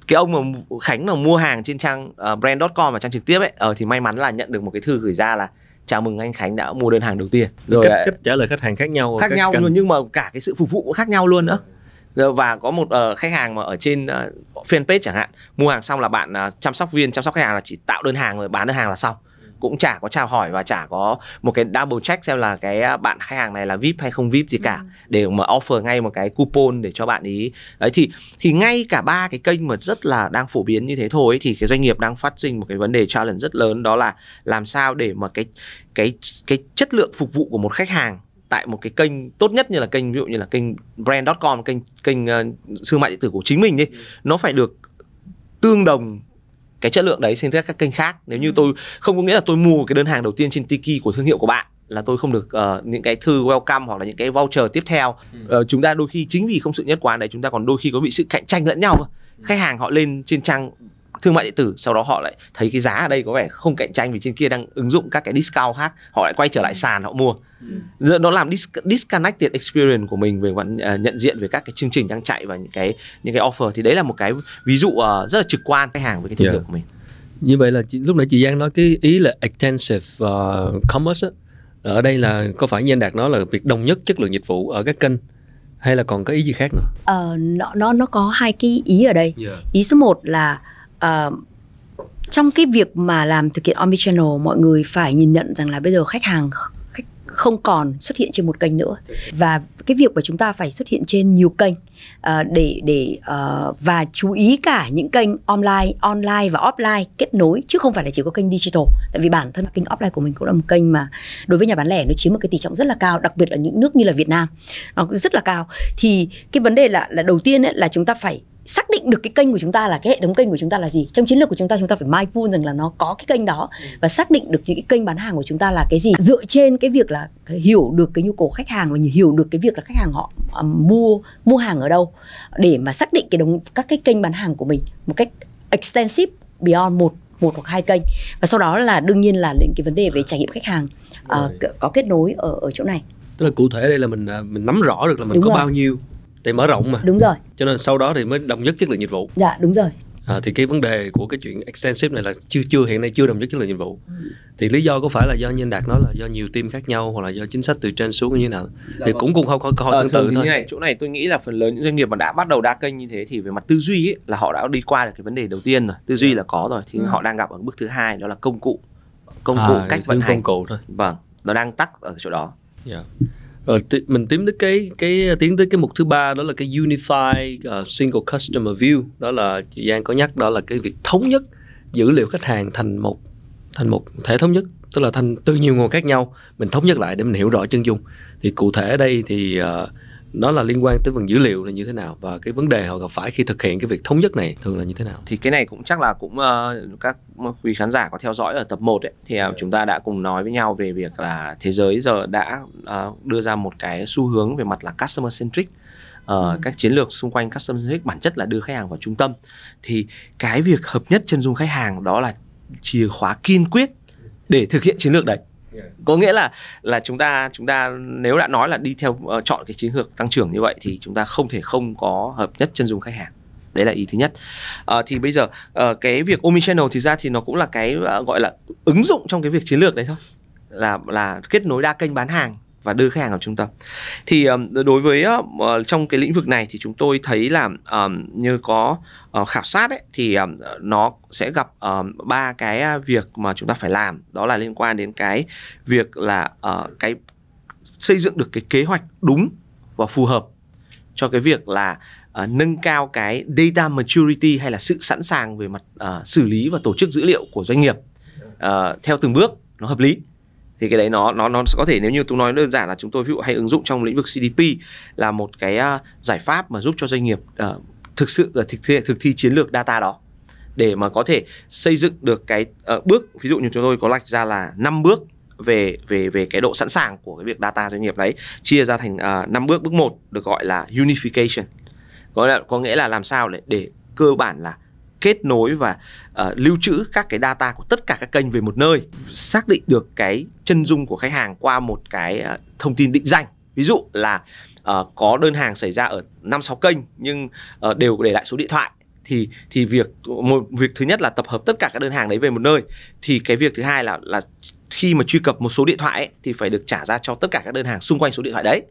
cái ông mà Khánh mà mua hàng trên trang uh, brand.com và trang trực tiếp ấy uh, thì may mắn là nhận được một cái thư gửi ra là chào mừng anh Khánh đã mua đơn hàng đầu tiên rồi cách, cách trả lời khách hàng khác nhau khác nhau luôn nhưng mà cả cái sự phục vụ cũng khác nhau luôn nữa và có một uh, khách hàng mà ở trên uh, fanpage chẳng hạn mua hàng xong là bạn uh, chăm sóc viên chăm sóc khách hàng là chỉ tạo đơn hàng rồi bán đơn hàng là xong cũng chả có chào hỏi và chả có một cái double check xem là cái à, bạn khách hàng này là vip hay không vip gì cả ừ. để mà offer ngay một cái coupon để cho bạn ý đấy thì thì ngay cả ba cái kênh mà rất là đang phổ biến như thế thôi ấy, thì cái doanh nghiệp đang phát sinh một cái vấn đề challenge rất lớn đó là làm sao để mà cái cái cái chất lượng phục vụ của một khách hàng tại một cái kênh tốt nhất như là kênh ví dụ như là kênh brand.com kênh kênh uh, thương mại điện tử của chính mình đi ừ. nó phải được tương đồng cái chất lượng đấy trên các các kênh khác nếu như ừ. tôi không có nghĩa là tôi mua cái đơn hàng đầu tiên trên tiki của thương hiệu của bạn là tôi không được uh, những cái thư welcome hoặc là những cái voucher tiếp theo uh, chúng ta đôi khi chính vì không sự nhất quán đấy chúng ta còn đôi khi có bị sự cạnh tranh lẫn nhau ừ. khách hàng họ lên trên trang thương mại điện tử sau đó họ lại thấy cái giá ở đây có vẻ không cạnh tranh vì trên kia đang ứng dụng các cái discount khác họ lại quay trở lại sàn họ mua ừ. nó làm dis- disconnected experience của mình về uh, nhận diện về các cái chương trình đang chạy và những cái những cái offer thì đấy là một cái ví dụ à, rất là trực quan khách hàng với cái thương hiệu yeah. của mình như vậy là lúc nãy chị Giang nói cái ý là extensive uh, commerce đó. ở đây là có phải như anh Đạt nói là việc đồng nhất chất lượng dịch vụ ở các kênh hay là còn có ý gì khác nữa? Ờ, nó nó nó có hai cái ý ở đây. Yeah. Ý số 1 là uh, trong cái việc mà làm thực hiện omnichannel mọi người phải nhìn nhận rằng là bây giờ khách hàng khách không còn xuất hiện trên một kênh nữa và cái việc mà chúng ta phải xuất hiện trên nhiều kênh uh, để để uh, và chú ý cả những kênh online online và offline kết nối chứ không phải là chỉ có kênh digital tại vì bản thân kênh offline của mình cũng là một kênh mà đối với nhà bán lẻ nó chiếm một cái tỷ trọng rất là cao đặc biệt là những nước như là Việt Nam nó rất là cao thì cái vấn đề là là đầu tiên ấy, là chúng ta phải xác định được cái kênh của chúng ta là cái hệ thống kênh của chúng ta là gì trong chiến lược của chúng ta chúng ta phải mindful rằng là nó có cái kênh đó ừ. và xác định được những cái kênh bán hàng của chúng ta là cái gì dựa trên cái việc là hiểu được cái nhu cầu khách hàng và hiểu được cái việc là khách hàng họ à, mua mua hàng ở đâu để mà xác định cái đống các cái kênh bán hàng của mình một cách extensive beyond một một hoặc hai kênh và sau đó là đương nhiên là những cái vấn đề về trải nghiệm khách hàng uh, có kết nối ở ở chỗ này tức là cụ thể đây là mình à, mình nắm rõ được là mình Đúng có rồi. bao nhiêu để mở rộng mà đúng rồi cho nên sau đó thì mới đồng nhất chất lượng dịch vụ dạ đúng rồi à, thì cái vấn đề của cái chuyện extensive này là chưa chưa hiện nay chưa đồng nhất chất lượng dịch vụ ừ. thì lý do có phải là do nhân đạt nói là do nhiều team khác nhau hoặc là do chính sách từ trên xuống như thế nào dạ, thì vâng. cũng cũng không có câu hỏi tương tự thôi này, chỗ này tôi nghĩ là phần lớn những doanh nghiệp mà đã bắt đầu đa kênh như thế thì về mặt tư duy ấy, là họ đã đi qua được cái vấn đề đầu tiên rồi tư duy dạ. là có rồi thì ừ. họ đang gặp ở bước thứ hai đó là công cụ công à, cụ à, cách vận hành công cụ thôi vâng nó đang tắc ở chỗ đó yeah. Dạ rồi ờ, t- mình tiến tới cái cái ờ, tiến tới cái mục thứ ba đó là cái unify uh, single customer view đó là chị Giang có nhắc đó là cái việc thống nhất dữ liệu khách hàng thành một thành một thể thống nhất tức là thành từ nhiều nguồn khác nhau mình thống nhất lại để mình hiểu rõ chân dung thì cụ thể ở đây thì uh, đó là liên quan tới phần dữ liệu là như thế nào và cái vấn đề họ gặp phải khi thực hiện cái việc thống nhất này thường là như thế nào thì cái này cũng chắc là cũng uh, các quý khán giả có theo dõi ở tập 1 ấy, thì uh, chúng ta đã cùng nói với nhau về việc là thế giới giờ đã uh, đưa ra một cái xu hướng về mặt là customer centric uh, ừ. các chiến lược xung quanh customer centric bản chất là đưa khách hàng vào trung tâm thì cái việc hợp nhất chân dung khách hàng đó là chìa khóa kiên quyết để thực hiện chiến lược đấy có nghĩa là là chúng ta chúng ta nếu đã nói là đi theo uh, chọn cái chiến lược tăng trưởng như vậy thì chúng ta không thể không có hợp nhất chân dung khách hàng đấy là ý thứ nhất à, thì bây giờ uh, cái việc omnichannel thì ra thì nó cũng là cái uh, gọi là ứng dụng trong cái việc chiến lược đấy thôi là là kết nối đa kênh bán hàng và đưa khách hàng vào trung tâm thì đối với ờ, trong cái lĩnh vực này thì chúng tôi thấy là như có ờ, khảo sát ấy, thì nó sẽ gặp ba cái việc mà chúng ta phải làm đó là liên quan đến cái việc là ờ, cái xây dựng được cái kế hoạch đúng và phù hợp cho cái việc là uh, nâng cao cái data maturity hay là sự sẵn sàng về mặt uh, xử lý và tổ chức dữ liệu của doanh nghiệp uh, theo từng bước nó hợp lý thì cái đấy nó nó nó có thể nếu như tôi nói đơn giản là chúng tôi ví dụ hay ứng dụng trong lĩnh vực CDP là một cái uh, giải pháp mà giúp cho doanh nghiệp uh, thực sự là thực thi thực thi chiến lược data đó để mà có thể xây dựng được cái uh, bước ví dụ như chúng tôi có lạch ra là 5 bước về về về cái độ sẵn sàng của cái việc data doanh nghiệp đấy chia ra thành uh, à, 5 bước bước một được gọi là unification có là có nghĩa là làm sao để để cơ bản là kết nối và uh, lưu trữ các cái data của tất cả các kênh về một nơi xác định được cái chân dung của khách hàng qua một cái uh, thông tin định danh ví dụ là uh, có đơn hàng xảy ra ở năm sáu kênh nhưng uh, đều để lại số điện thoại thì thì việc một việc thứ nhất là tập hợp tất cả các đơn hàng đấy về một nơi thì cái việc thứ hai là là khi mà truy cập một số điện thoại ấy, thì phải được trả ra cho tất cả các đơn hàng xung quanh số điện thoại đấy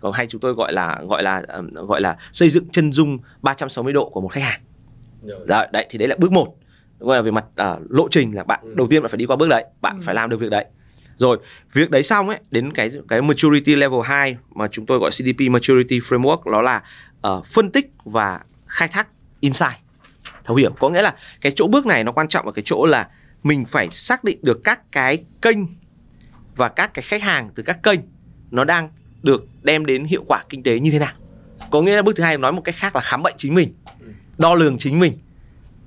còn hay chúng tôi gọi là gọi là gọi là xây dựng chân dung 360 độ của một khách hàng đó, đấy thì đấy là bước một gọi là về mặt uh, lộ trình là bạn ừ. đầu tiên bạn phải đi qua bước đấy bạn ừ. phải làm được việc đấy rồi việc đấy xong ấy đến cái cái maturity level 2 mà chúng tôi gọi CDP maturity framework đó là uh, phân tích và khai thác insight thấu hiểu có nghĩa là cái chỗ bước này nó quan trọng ở cái chỗ là mình phải xác định được các cái kênh và các cái khách hàng từ các kênh nó đang được đem đến hiệu quả kinh tế như thế nào có nghĩa là bước thứ hai nói một cách khác là khám bệnh chính mình ừ đo lường chính mình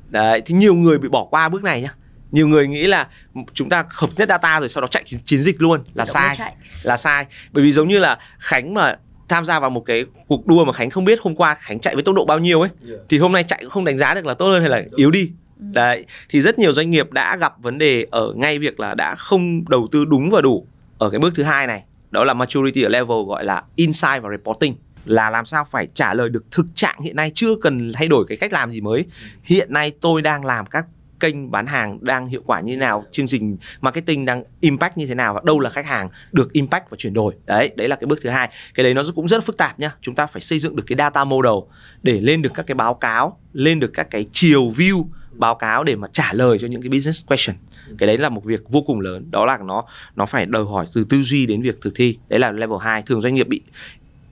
đấy thì nhiều người bị bỏ qua bước này nhá nhiều người nghĩ là chúng ta hợp nhất data rồi sau đó chạy chiến, dịch luôn là Đúng sai chạy. là sai bởi vì giống như là khánh mà tham gia vào một cái cuộc đua mà khánh không biết hôm qua khánh chạy với tốc độ bao nhiêu ấy yeah. thì hôm nay chạy cũng không đánh giá được là tốt hơn hay là yếu đi ừ. đấy thì rất nhiều doanh nghiệp đã gặp vấn đề ở ngay việc là đã không đầu tư đúng và đủ ở cái bước thứ hai này đó là maturity ở level gọi là insight và reporting là làm sao phải trả lời được thực trạng hiện nay chưa cần thay đổi cái cách làm gì mới hiện nay tôi đang làm các kênh bán hàng đang hiệu quả như thế nào chương trình marketing đang impact như thế nào và đâu là khách hàng được impact và chuyển đổi đấy đấy là cái bước thứ hai cái đấy nó cũng rất phức tạp nhá chúng ta phải xây dựng được cái data model để lên được các cái báo cáo lên được các cái chiều view báo cáo để mà trả lời cho những cái business question cái đấy là một việc vô cùng lớn đó là nó nó phải đòi hỏi từ tư duy đến việc thực thi đấy là level 2 thường doanh nghiệp bị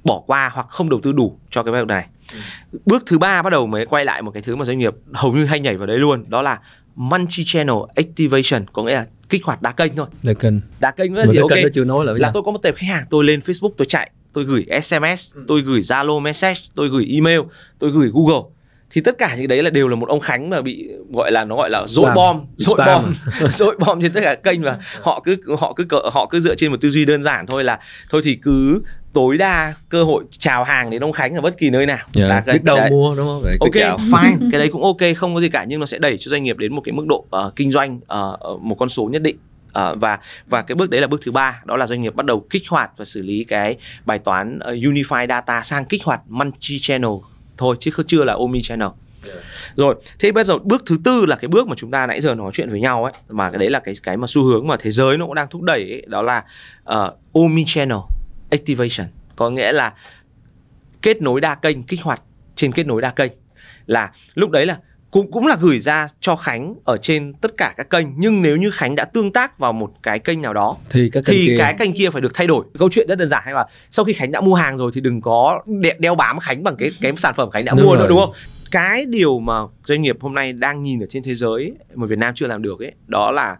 bỏ qua hoặc không đầu tư đủ cho cái việc này ừ. bước thứ ba bắt đầu mới quay lại một cái thứ mà doanh nghiệp hầu như hay nhảy vào đấy luôn đó là multi channel activation có nghĩa là kích hoạt đa kênh thôi đa kênh đa kênh là gì ok chưa nói là, là tôi có một tệp khách hàng tôi lên facebook tôi chạy tôi gửi sms ừ. tôi gửi zalo message tôi gửi email tôi gửi google thì tất cả những đấy là đều là một ông Khánh mà bị gọi là nó gọi là dội bom, dội bom, dội bom trên tất cả kênh và ừ. họ cứ họ cứ họ cứ dựa trên một tư duy đơn giản thôi là thôi thì cứ tối đa cơ hội chào hàng đến ông Khánh ở bất kỳ nơi nào yeah, dạ, là cái biết đâu mua đúng không? Đấy, ok, chào. fine, cái đấy cũng ok, không có gì cả nhưng nó sẽ đẩy cho doanh nghiệp đến một cái mức độ uh, kinh doanh uh, một con số nhất định À, và và cái bước đấy là bước thứ ba đó là doanh nghiệp bắt đầu kích hoạt và xử lý cái bài toán uh, unify data sang kích hoạt multi channel thôi chứ không chưa là omni channel yeah. Dạ. rồi thế bây giờ bước thứ tư là cái bước mà chúng ta nãy giờ nói chuyện với nhau ấy mà cái đấy là cái cái mà xu hướng mà thế giới nó cũng đang thúc đẩy ấy, đó là uh, omni channel activation có nghĩa là kết nối đa kênh kích hoạt trên kết nối đa kênh là lúc đấy là cũng cũng là gửi ra cho Khánh ở trên tất cả các kênh nhưng nếu như Khánh đã tương tác vào một cái kênh nào đó thì các kênh thì kia... cái kênh kia phải được thay đổi câu chuyện rất đơn giản hay là sau khi Khánh đã mua hàng rồi thì đừng có đeo bám Khánh bằng cái cái sản phẩm Khánh đã đúng mua rồi. nữa đúng không cái điều mà doanh nghiệp hôm nay đang nhìn ở trên thế giới mà Việt Nam chưa làm được ấy đó là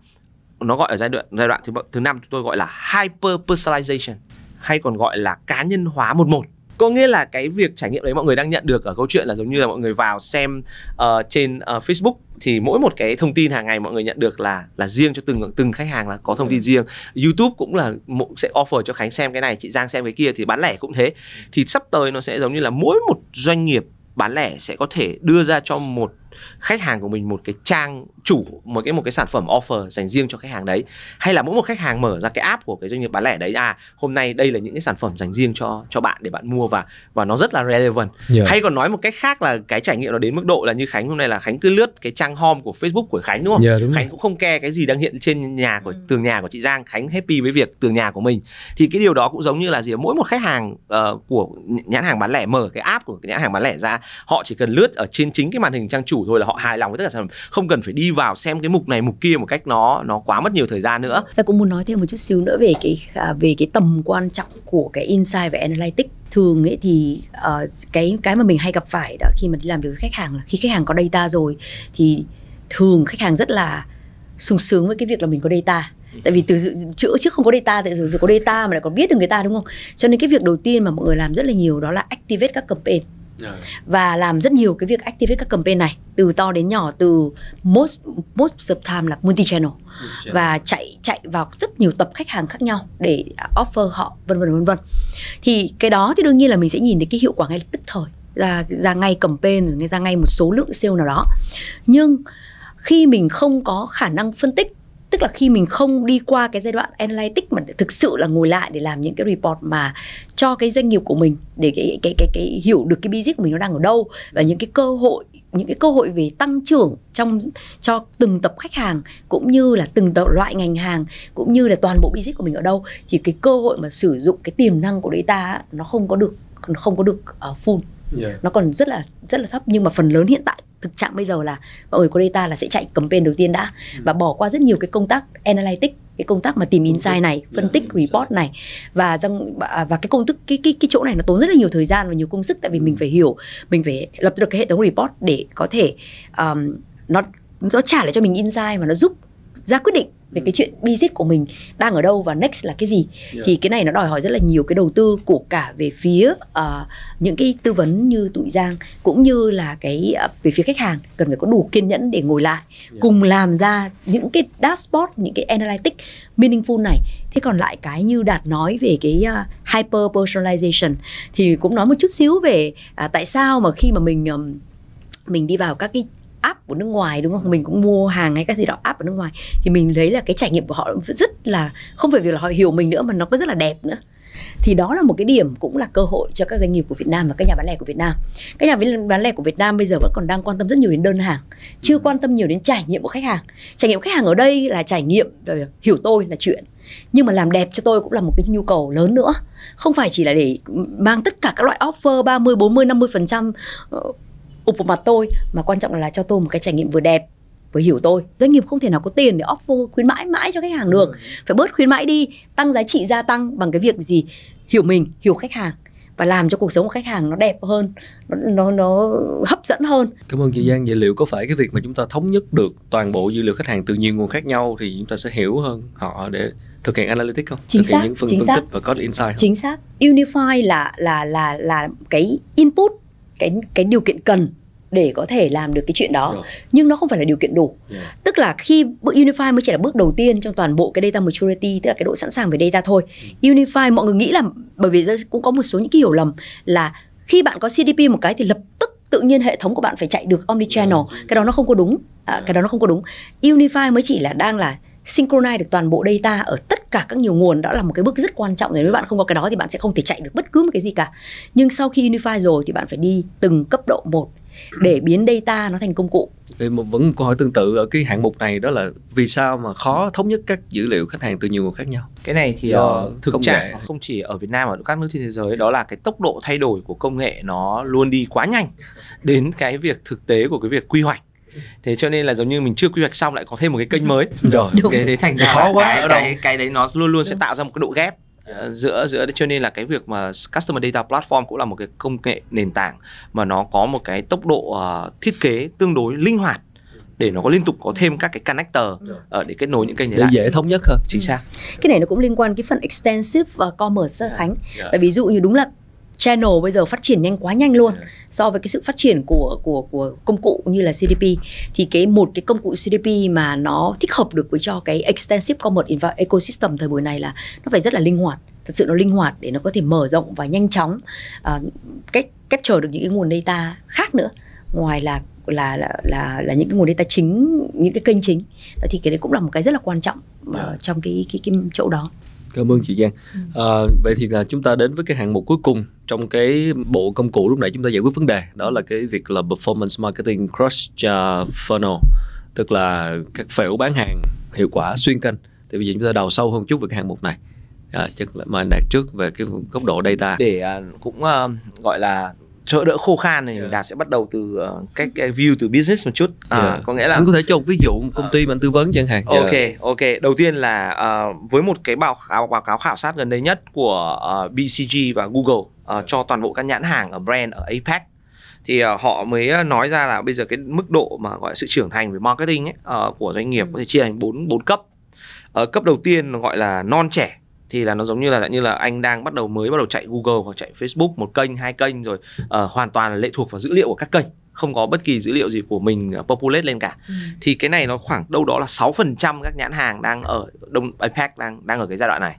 nó gọi ở giai đoạn giai đoạn thứ thứ năm chúng tôi gọi là hyper personalization hay còn gọi là cá nhân hóa một một có nghĩa là cái việc trải nghiệm đấy mọi người đang nhận được ở câu chuyện là giống như là mọi người vào xem uh, trên uh, Facebook thì mỗi một cái thông tin hàng ngày mọi người nhận được là là riêng cho từng từng khách hàng là có thông tin ừ. riêng YouTube cũng là sẽ offer cho Khánh xem cái này chị Giang xem cái kia thì bán lẻ cũng thế thì sắp tới nó sẽ giống như là mỗi một doanh nghiệp bán lẻ sẽ có thể đưa ra cho một khách hàng của mình một cái trang chủ một cái một cái sản phẩm offer dành riêng cho khách hàng đấy hay là mỗi một khách hàng mở ra cái app của cái doanh nghiệp bán lẻ đấy à hôm nay đây là những cái sản phẩm dành riêng cho cho bạn để bạn mua và và nó rất là relevant yeah. hay còn nói một cách khác là cái trải nghiệm nó đến mức độ là như khánh hôm nay là khánh cứ lướt cái trang home của facebook của khánh đúng không yeah, đúng khánh rồi. cũng không ke cái gì đang hiện trên nhà của ừ. tường nhà của chị giang khánh happy với việc tường nhà của mình thì cái điều đó cũng giống như là gì mỗi một khách hàng uh, của nhãn hàng bán lẻ mở cái app của cái nhãn hàng bán lẻ ra họ chỉ cần lướt ở trên chính cái màn hình trang chủ thôi là họ hài lòng với tất cả sản phẩm không cần phải đi vào xem cái mục này mục kia một cách nó nó quá mất nhiều thời gian nữa ta cũng muốn nói thêm một chút xíu nữa về cái à, về cái tầm quan trọng của cái insight và analytics thường ấy thì uh, cái cái mà mình hay gặp phải đó khi mà đi làm việc với khách hàng là khi khách hàng có data rồi thì thường khách hàng rất là sung sướng với cái việc là mình có data tại vì từ chữa trước không có data tại rồi, rồi có data mà lại còn biết được người ta đúng không cho nên cái việc đầu tiên mà mọi người làm rất là nhiều đó là activate các campaign Dạ. và làm rất nhiều cái việc activate các campaign này từ to đến nhỏ từ most most of time là multi channel và chạy chạy vào rất nhiều tập khách hàng khác nhau để offer họ vân vân vân vân thì cái đó thì đương nhiên là mình sẽ nhìn thấy cái hiệu quả ngay tức thời ra ra ngay campaign rồi ra ngay một số lượng sale nào đó nhưng khi mình không có khả năng phân tích tức là khi mình không đi qua cái giai đoạn analytics mà thực sự là ngồi lại để làm những cái report mà cho cái doanh nghiệp của mình để cái cái cái cái hiểu được cái business của mình nó đang ở đâu và những cái cơ hội những cái cơ hội về tăng trưởng trong cho từng tập khách hàng cũng như là từng tập loại ngành hàng cũng như là toàn bộ business của mình ở đâu thì cái cơ hội mà sử dụng cái tiềm năng của data nó không có được nó không có được uh, full yeah. nó còn rất là rất là thấp nhưng mà phần lớn hiện tại thực trạng bây giờ là mọi người có data là sẽ chạy campaign đầu tiên đã ừ. và bỏ qua rất nhiều cái công tác analytics cái công tác mà tìm insight này phân yeah, tích yeah, report này và trong à, và cái công thức cái cái cái chỗ này nó tốn rất là nhiều thời gian và nhiều công sức tại vì mình ừ. phải hiểu mình phải lập được cái hệ thống report để có thể um, nó nó trả lại cho mình insight và nó giúp ra quyết định về cái chuyện business của mình đang ở đâu và next là cái gì yeah. Dạ. thì cái này nó đòi hỏi rất là nhiều cái đầu tư của cả về phía uh, những cái tư vấn như tụi giang cũng như là cái uh, về phía khách hàng cần phải có đủ kiên nhẫn để ngồi lại yeah. Dạ. cùng làm ra những cái dashboard những cái analytics meaningful này thế còn lại cái như đạt nói về cái uh, ờ, hyper personalization thì cũng nói một chút xíu về uh, tại sao mà khi mà mình um, mình đi vào các cái app của nước ngoài đúng không mình cũng mua hàng hay các gì đó app ở nước ngoài thì mình thấy là cái trải nghiệm của họ rất là không phải vì là họ hiểu mình nữa mà nó có rất là đẹp nữa thì đó là một cái điểm cũng là cơ hội cho các doanh nghiệp của Việt Nam và các nhà bán lẻ của Việt Nam. Các nhà bán lẻ của Việt Nam bây giờ vẫn còn đang quan tâm rất nhiều đến đơn hàng, chưa ừ. quan tâm nhiều đến trải nghiệm của khách hàng. Trải nghiệm của khách hàng ở đây là trải nghiệm rồi hiểu tôi là chuyện nhưng mà làm đẹp cho tôi cũng là một cái nhu cầu lớn nữa không phải chỉ là để mang tất cả các loại offer 30 40 50 phần trăm ờ, ụp vào mặt tôi mà quan trọng là cho tôi một cái trải nghiệm vừa đẹp vừa hiểu tôi doanh nghiệp không thể nào có tiền để offer khuyến mãi mãi cho khách hàng được phải bớt khuyến mãi đi tăng giá trị gia tăng bằng cái việc gì hiểu mình hiểu khách hàng và làm cho cuộc sống của khách hàng nó đẹp hơn nó nó, nó hấp dẫn hơn cảm ơn chị Giang vậy liệu có phải cái việc mà chúng ta thống nhất được toàn bộ dữ liệu khách hàng từ nhiều nguồn khác nhau thì chúng ta sẽ hiểu hơn họ để thực hiện analytics không chính thực xác, những phân, chính phân xác. tích và có insight không? chính xác unify là là là là cái input cái cái điều kiện cần để có thể làm được cái chuyện đó Rồi. nhưng nó không phải là điều kiện đủ yeah. tức là khi unify mới chỉ là bước đầu tiên trong toàn bộ cái data maturity tức là cái độ sẵn sàng về data thôi ừ. unify mọi người nghĩ là bởi vì cũng có một số những cái hiểu lầm là khi bạn có cdp một cái thì lập tức tự nhiên hệ thống của bạn phải chạy được omnichannel yeah. cái đó nó không có đúng à, yeah. cái đó nó không có đúng unify mới chỉ là đang là synchronize được toàn bộ data ở tất cả các nhiều nguồn đó là một cái bước rất quan trọng nếu bạn không có cái đó thì bạn sẽ không thể chạy được bất cứ một cái gì cả nhưng sau khi unify rồi thì bạn phải đi từng cấp độ một để biến data nó thành công cụ. một vẫn một câu hỏi tương tự ở cái hạng mục này đó là vì sao mà khó thống nhất các dữ liệu khách hàng từ nhiều nguồn khác nhau? Cái này thì Do ờ, thực công trạng nghệ. không chỉ ở Việt Nam mà ở các nước trên thế giới đó là cái tốc độ thay đổi của công nghệ nó luôn đi quá nhanh đến cái việc thực tế của cái việc quy hoạch thế cho nên là giống như mình chưa quy hoạch xong lại có thêm một cái kênh mới rồi cái đấy thành ra khó quá cái, cái cái đấy nó luôn luôn sẽ tạo ra một cái độ ghép ờ, giữa giữa cho nên là cái việc mà customer data platform cũng là một cái công nghệ nền tảng mà nó có một cái tốc độ uh, thiết kế tương đối linh hoạt để nó có liên tục có thêm các cái connector ở dạ. ờ, để kết nối những kênh này để lại. dễ thống nhất hơn chính ừ. xác cái này nó cũng liên quan cái phần extensive và commerce yeah. Dạ. khánh yeah. Dạ. tại ví dụ như đúng là channel bây giờ phát triển nhanh quá nhanh luôn ừ. so với cái sự phát triển của của của công cụ như là CDP thì cái một cái công cụ CDP mà nó thích hợp được với cho cái extensive commerce ecosystem thời buổi này là nó phải rất là linh hoạt thật sự nó linh hoạt để nó có thể mở rộng và nhanh chóng uh, cách capture được những cái nguồn data khác nữa ngoài là là là là, là những cái nguồn data chính những cái kênh chính thì cái đấy cũng là một cái rất là quan trọng uh, trong cái cái cái chỗ đó cảm ơn chị Giang. À, vậy thì là chúng ta đến với cái hạng mục cuối cùng trong cái bộ công cụ lúc nãy chúng ta giải quyết vấn đề đó là cái việc là performance marketing cross funnel tức là các phễu bán hàng hiệu quả xuyên kênh. Thì bây giờ chúng ta đào sâu hơn chút về cái hạng mục này. À, chắc là mời đạt trước về cái góc độ data để à, cũng à, gọi là chỗ đỡ khô khan thì yeah. đạt sẽ bắt đầu từ uh, ờ, cách uh, view từ business một chút à, yeah. có nghĩa là anh có thể cho một ví dụ một công ty uh, mà anh tư vấn chẳng hạn ok yeah. ok đầu tiên là uh, với một cái báo cáo báo cáo khảo sát gần đây nhất của uh, ờ, BCG và Google uh, yeah. cho toàn bộ các nhãn hàng ở brand ở APEC thì uh, họ mới nói ra là bây giờ cái mức độ mà gọi là sự trưởng thành về marketing ấy, uh, của doanh nghiệp ừ. có thể chia thành bốn bốn cấp uh, cấp đầu tiên gọi là non trẻ thì là nó giống như là dạng như là anh đang bắt đầu mới bắt đầu chạy Google hoặc chạy Facebook một kênh hai kênh rồi uh, hoàn toàn là lệ thuộc vào dữ liệu của các kênh không có bất kỳ dữ liệu gì của mình ờ, populate lên cả ừ. thì cái này nó khoảng đâu đó là 6% các nhãn hàng đang ở đông APEC đang đang ở cái giai đoạn này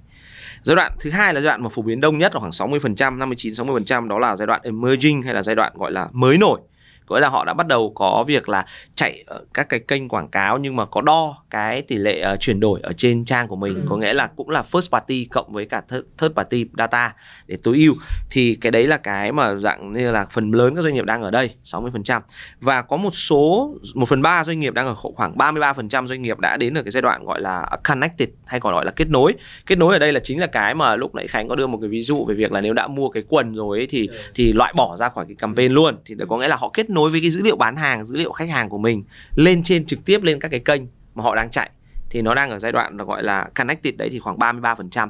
giai đoạn thứ hai là giai đoạn mà phổ biến đông nhất là khoảng 60% 59 60% đó là giai đoạn emerging hay là giai đoạn gọi là mới nổi Gọi là họ đã bắt đầu có việc là chạy ở các cái kênh quảng cáo nhưng mà có đo cái tỷ lệ uh, chuyển đổi ở trên trang của mình ừ. có nghĩa là cũng là first party cộng với cả third, third party data để tối ưu thì cái đấy là cái mà dạng như là phần lớn các doanh nghiệp đang ở đây 60% và có một số một phần ba doanh nghiệp đang ở khoảng 33% doanh nghiệp đã đến ở cái giai đoạn gọi là connected hay còn gọi là kết nối kết nối ở đây là chính là cái mà lúc nãy Khánh có đưa một cái ví dụ về việc là nếu đã mua cái quần rồi ấy thì dạ. thì loại bỏ ra khỏi cái campaign luôn thì có nghĩa là họ kết nối nối với cái dữ liệu bán hàng dữ liệu khách hàng của mình lên trên trực tiếp lên các cái kênh mà họ đang chạy thì nó đang ở giai đoạn là gọi là connected đấy thì khoảng 33%.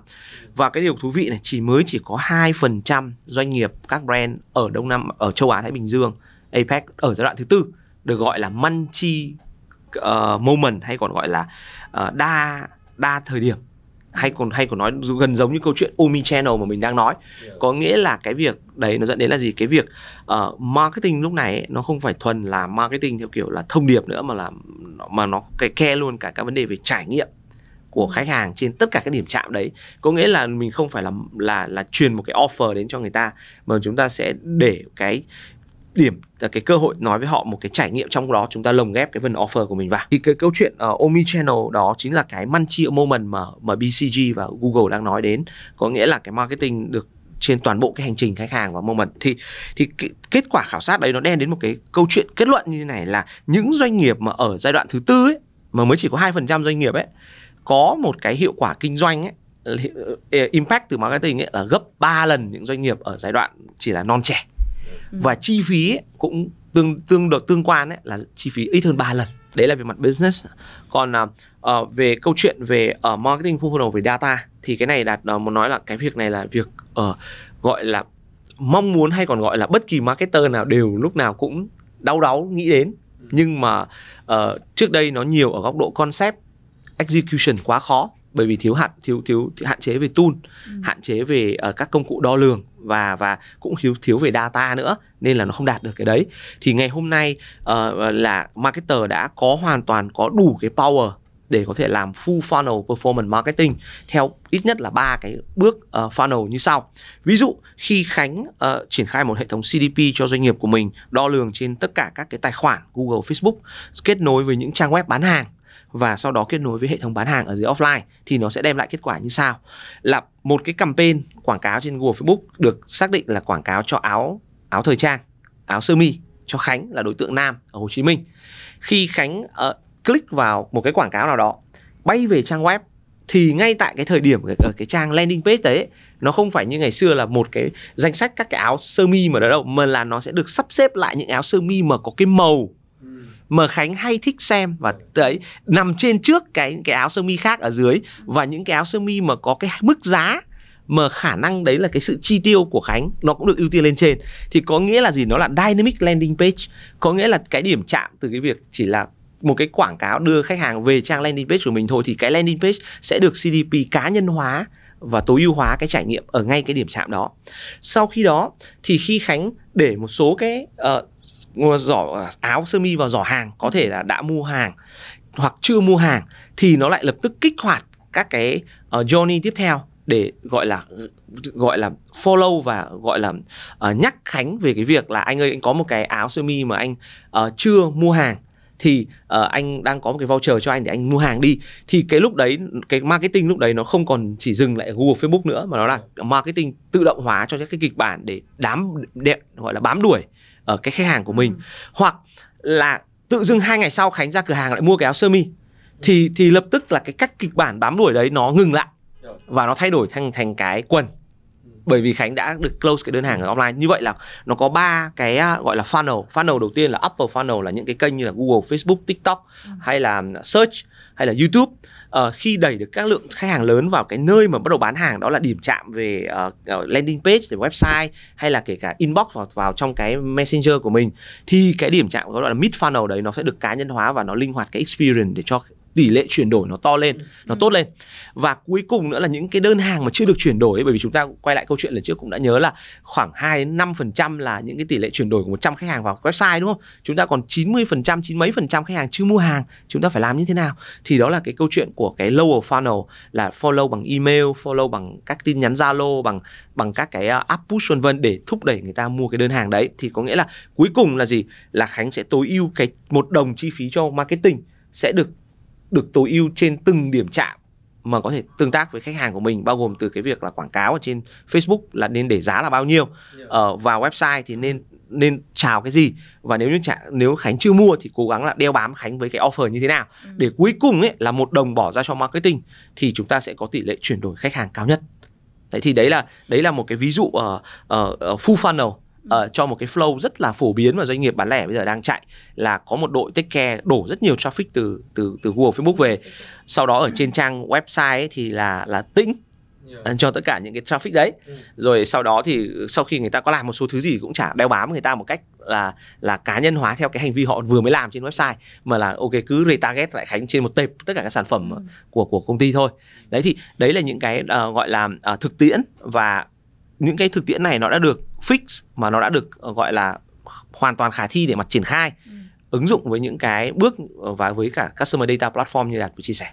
Và cái điều thú vị này chỉ mới chỉ có 2% doanh nghiệp các brand ở Đông Nam ở châu Á Thái Bình Dương APEC ở giai đoạn thứ tư được gọi là multi uh, ờ, moment hay còn gọi là uh, đa đa thời điểm hay còn hay còn nói gần giống như câu chuyện Omi Channel mà mình đang nói dạ. có nghĩa là cái việc đấy nó dẫn đến là gì cái việc uh, marketing lúc này ấy, nó không phải thuần là marketing theo kiểu là thông điệp nữa mà là mà nó cái ke luôn cả các vấn đề về trải nghiệm của ừ. khách hàng trên tất cả các điểm chạm đấy có nghĩa là mình không phải là là là truyền một cái offer đến cho người ta mà chúng ta sẽ để cái điểm à, cái cơ hội nói với họ một cái trải nghiệm trong đó chúng ta lồng ghép cái phần offer của mình vào thì cái câu chuyện uh, ờ, omni channel đó chính là cái multi moment mà mà BCG và Google đang nói đến có nghĩa là cái marketing được trên toàn bộ cái hành trình khách hàng và moment thì thì kết quả khảo sát đấy nó đem đến một cái câu chuyện kết luận như thế này là những doanh nghiệp mà ở giai đoạn thứ tư ấy mà mới chỉ có 2% doanh nghiệp ấy có một cái hiệu quả kinh doanh ấy ờ, impact từ marketing ấy là gấp 3 lần những doanh nghiệp ở giai đoạn chỉ là non trẻ Ừ. và chi phí ấy, cũng tương tương độ tương quan ấy, là chi phí ít hơn 3 lần đấy là về mặt business còn uh, về câu chuyện về ở ờ, uh, marketing đầu về data thì cái này đạt uh, ờ, muốn nói là cái việc này là việc uh, gọi là mong muốn hay còn gọi là bất kỳ marketer nào đều lúc nào cũng đau đáu nghĩ đến ừ. nhưng mà uh, trước đây nó nhiều ở góc độ concept execution quá khó bởi vì thiếu hạn thiếu thiếu, thiếu hạn chế về tool ừ. hạn chế về uh, các công cụ đo lường và và cũng thiếu thiếu về data nữa nên là nó không đạt được cái đấy thì ngày hôm nay uh, là marketer đã có hoàn toàn có đủ cái power để có thể làm full funnel performance marketing theo ít nhất là ba cái bước uh, funnel như sau. Ví dụ khi Khánh uh, triển khai một hệ thống CDP cho doanh nghiệp của mình đo lường trên tất cả các cái tài khoản Google, Facebook kết nối với những trang web bán hàng và sau đó kết nối với hệ thống bán hàng ở dưới offline thì nó sẽ đem lại kết quả như sau là một cái campaign quảng cáo trên Google Facebook được xác định là quảng cáo cho áo áo thời trang áo sơ mi cho Khánh là đối tượng nam ở Hồ Chí Minh khi Khánh uh, click vào một cái quảng cáo nào đó bay về trang web thì ngay tại cái thời điểm ở cái, trang landing page đấy nó không phải như ngày xưa là một cái danh sách các cái áo sơ mi mà đó đâu mà là nó sẽ được sắp xếp lại những áo sơ mi mà có cái màu mà khánh hay thích xem và đấy nằm trên trước cái cái áo sơ mi khác ở dưới và những cái áo sơ mi mà có cái mức giá mà khả năng đấy là cái sự chi tiêu của Khánh nó cũng được ưu tiên lên trên thì có nghĩa là gì nó là dynamic landing page có nghĩa là cái điểm chạm từ cái việc chỉ là một cái quảng cáo đưa khách hàng về trang landing page của mình thôi thì cái landing page sẽ được CDP cá nhân hóa và tối ưu hóa cái trải nghiệm ở ngay cái điểm chạm đó. Sau khi đó thì khi Khánh để một số cái uh, giỏ à, áo sơ mi vào giỏ hàng có ừ. thể là đã mua hàng hoặc chưa mua hàng thì nó lại lập tức kích hoạt các cái uh, journey tiếp theo để gọi là gọi là follow và gọi là uh, nhắc Khánh về cái việc là anh ơi anh có một cái áo sơ mi mà anh uh, chưa mua hàng thì uh, anh đang có một cái voucher cho anh để anh mua hàng đi thì cái lúc đấy cái marketing lúc đấy nó không còn chỉ dừng lại Google Facebook nữa mà nó là vâng. marketing tự động hóa cho các cái kịch bản để đám đẹp gọi là bám đuổi ở cái khách hàng của mình ừ. hoặc là tự dưng hai ngày sau khánh ra cửa hàng lại mua cái áo sơ mi thì thì lập tức là cái cách kịch bản bám đuổi đấy nó ngừng lại và nó thay đổi thành thành cái quần ừ. bởi vì Khánh đã được close cái đơn hàng ở online như vậy là nó có ba cái à, gọi là funnel funnel đầu tiên là upper funnel là những cái kênh như là Google Facebook TikTok ừ. hay là search hay là YouTube Ờ, khi đẩy được các lượng khách hàng lớn vào cái nơi mà bắt đầu bán hàng đó là điểm chạm về uh, landing page về website hay là kể cả inbox vào, vào trong cái messenger của mình thì cái điểm chạm gọi là mid funnel đấy nó sẽ được cá nhân hóa và nó linh hoạt cái experience để cho tỷ lệ chuyển đổi nó to lên ừ, nó ừ. tốt lên và cuối cùng nữa là những cái đơn hàng mà chưa được chuyển đổi ấy, bởi vì chúng ta quay lại câu chuyện lần trước cũng đã nhớ là khoảng 2 phần trăm là những cái tỷ lệ chuyển đổi của 100 khách hàng vào website đúng không chúng ta còn 90% chín mấy phần trăm khách hàng chưa mua hàng chúng ta phải làm như thế nào thì đó là cái câu chuyện của cái lower funnel là follow bằng email follow bằng các tin nhắn Zalo bằng bằng các cái uh, app push vân vân để thúc đẩy người ta mua cái đơn hàng đấy thì có nghĩa là cuối cùng là gì là Khánh sẽ tối ưu cái một đồng chi phí cho marketing sẽ được được tối ưu trên từng điểm chạm mà có thể tương tác với khách hàng của mình bao gồm từ cái việc là quảng cáo ở trên Facebook là nên để giá là bao nhiêu ở uh, ờ, vào website thì nên nên chào cái gì và nếu như chả, nếu Khánh chưa mua thì cố gắng là đeo bám Khánh với cái offer như thế nào ừ. để cuối cùng ấy là một đồng bỏ ra cho marketing thì chúng ta sẽ có tỷ lệ chuyển đổi khách hàng cao nhất. Đấy thì đấy là đấy là một cái ví dụ ở uh, uh, full funnel uh, cho một cái flow rất là phổ biến mà doanh nghiệp bán lẻ bây giờ đang chạy là có một đội take care đổ rất nhiều traffic từ từ từ Google Facebook về. Sau đó ở trên trang website ấy thì là là tĩnh ờ, cho tất cả những cái traffic đấy ừ. rồi sau đó thì sau khi người ta có làm một số thứ gì cũng chả đeo bám người ta một cách là là cá nhân hóa theo cái hành vi họ vừa mới làm trên website mà là ok cứ retarget lại khánh trên một tệp tất cả các sản phẩm ừ. của của công ty thôi đấy thì đấy là những cái uh, gọi là uh, thực tiễn và những cái thực tiễn này nó đã được fix mà nó đã được ờ, gọi là hoàn toàn khả thi để mặt triển khai ừ. ứng dụng với những cái bước ờ, và với cả customer data platform như đạt vừa chia sẻ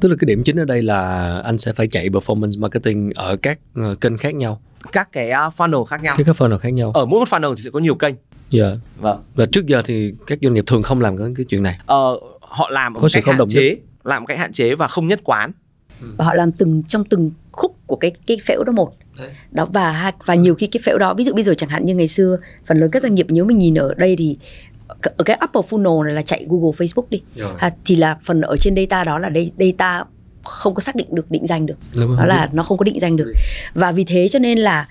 tức là cái điểm chính ở đây là anh sẽ phải chạy performance marketing ở các ờ, kênh khác nhau các cái funnel khác nhau các funnel khác nhau ở mỗi một funnel thì sẽ có nhiều kênh dạ yeah. vâng và trước giờ thì các doanh nghiệp thường không làm cái, chuyện này ờ, họ làm có sự không đồng chế nhất. làm một cách hạn chế và không nhất quán và họ làm từng trong từng khúc của cái cái phễu đó một đó và và nhiều khi cái phễu đó ví dụ bây giờ chẳng hạn như ngày xưa phần lớn các doanh nghiệp nếu mình nhìn ở đây thì ở cái upper funnel này là chạy Google Facebook đi à, thì là phần ở trên data đó là data không có xác định được định danh được đó là nó không có định danh được và vì thế cho nên là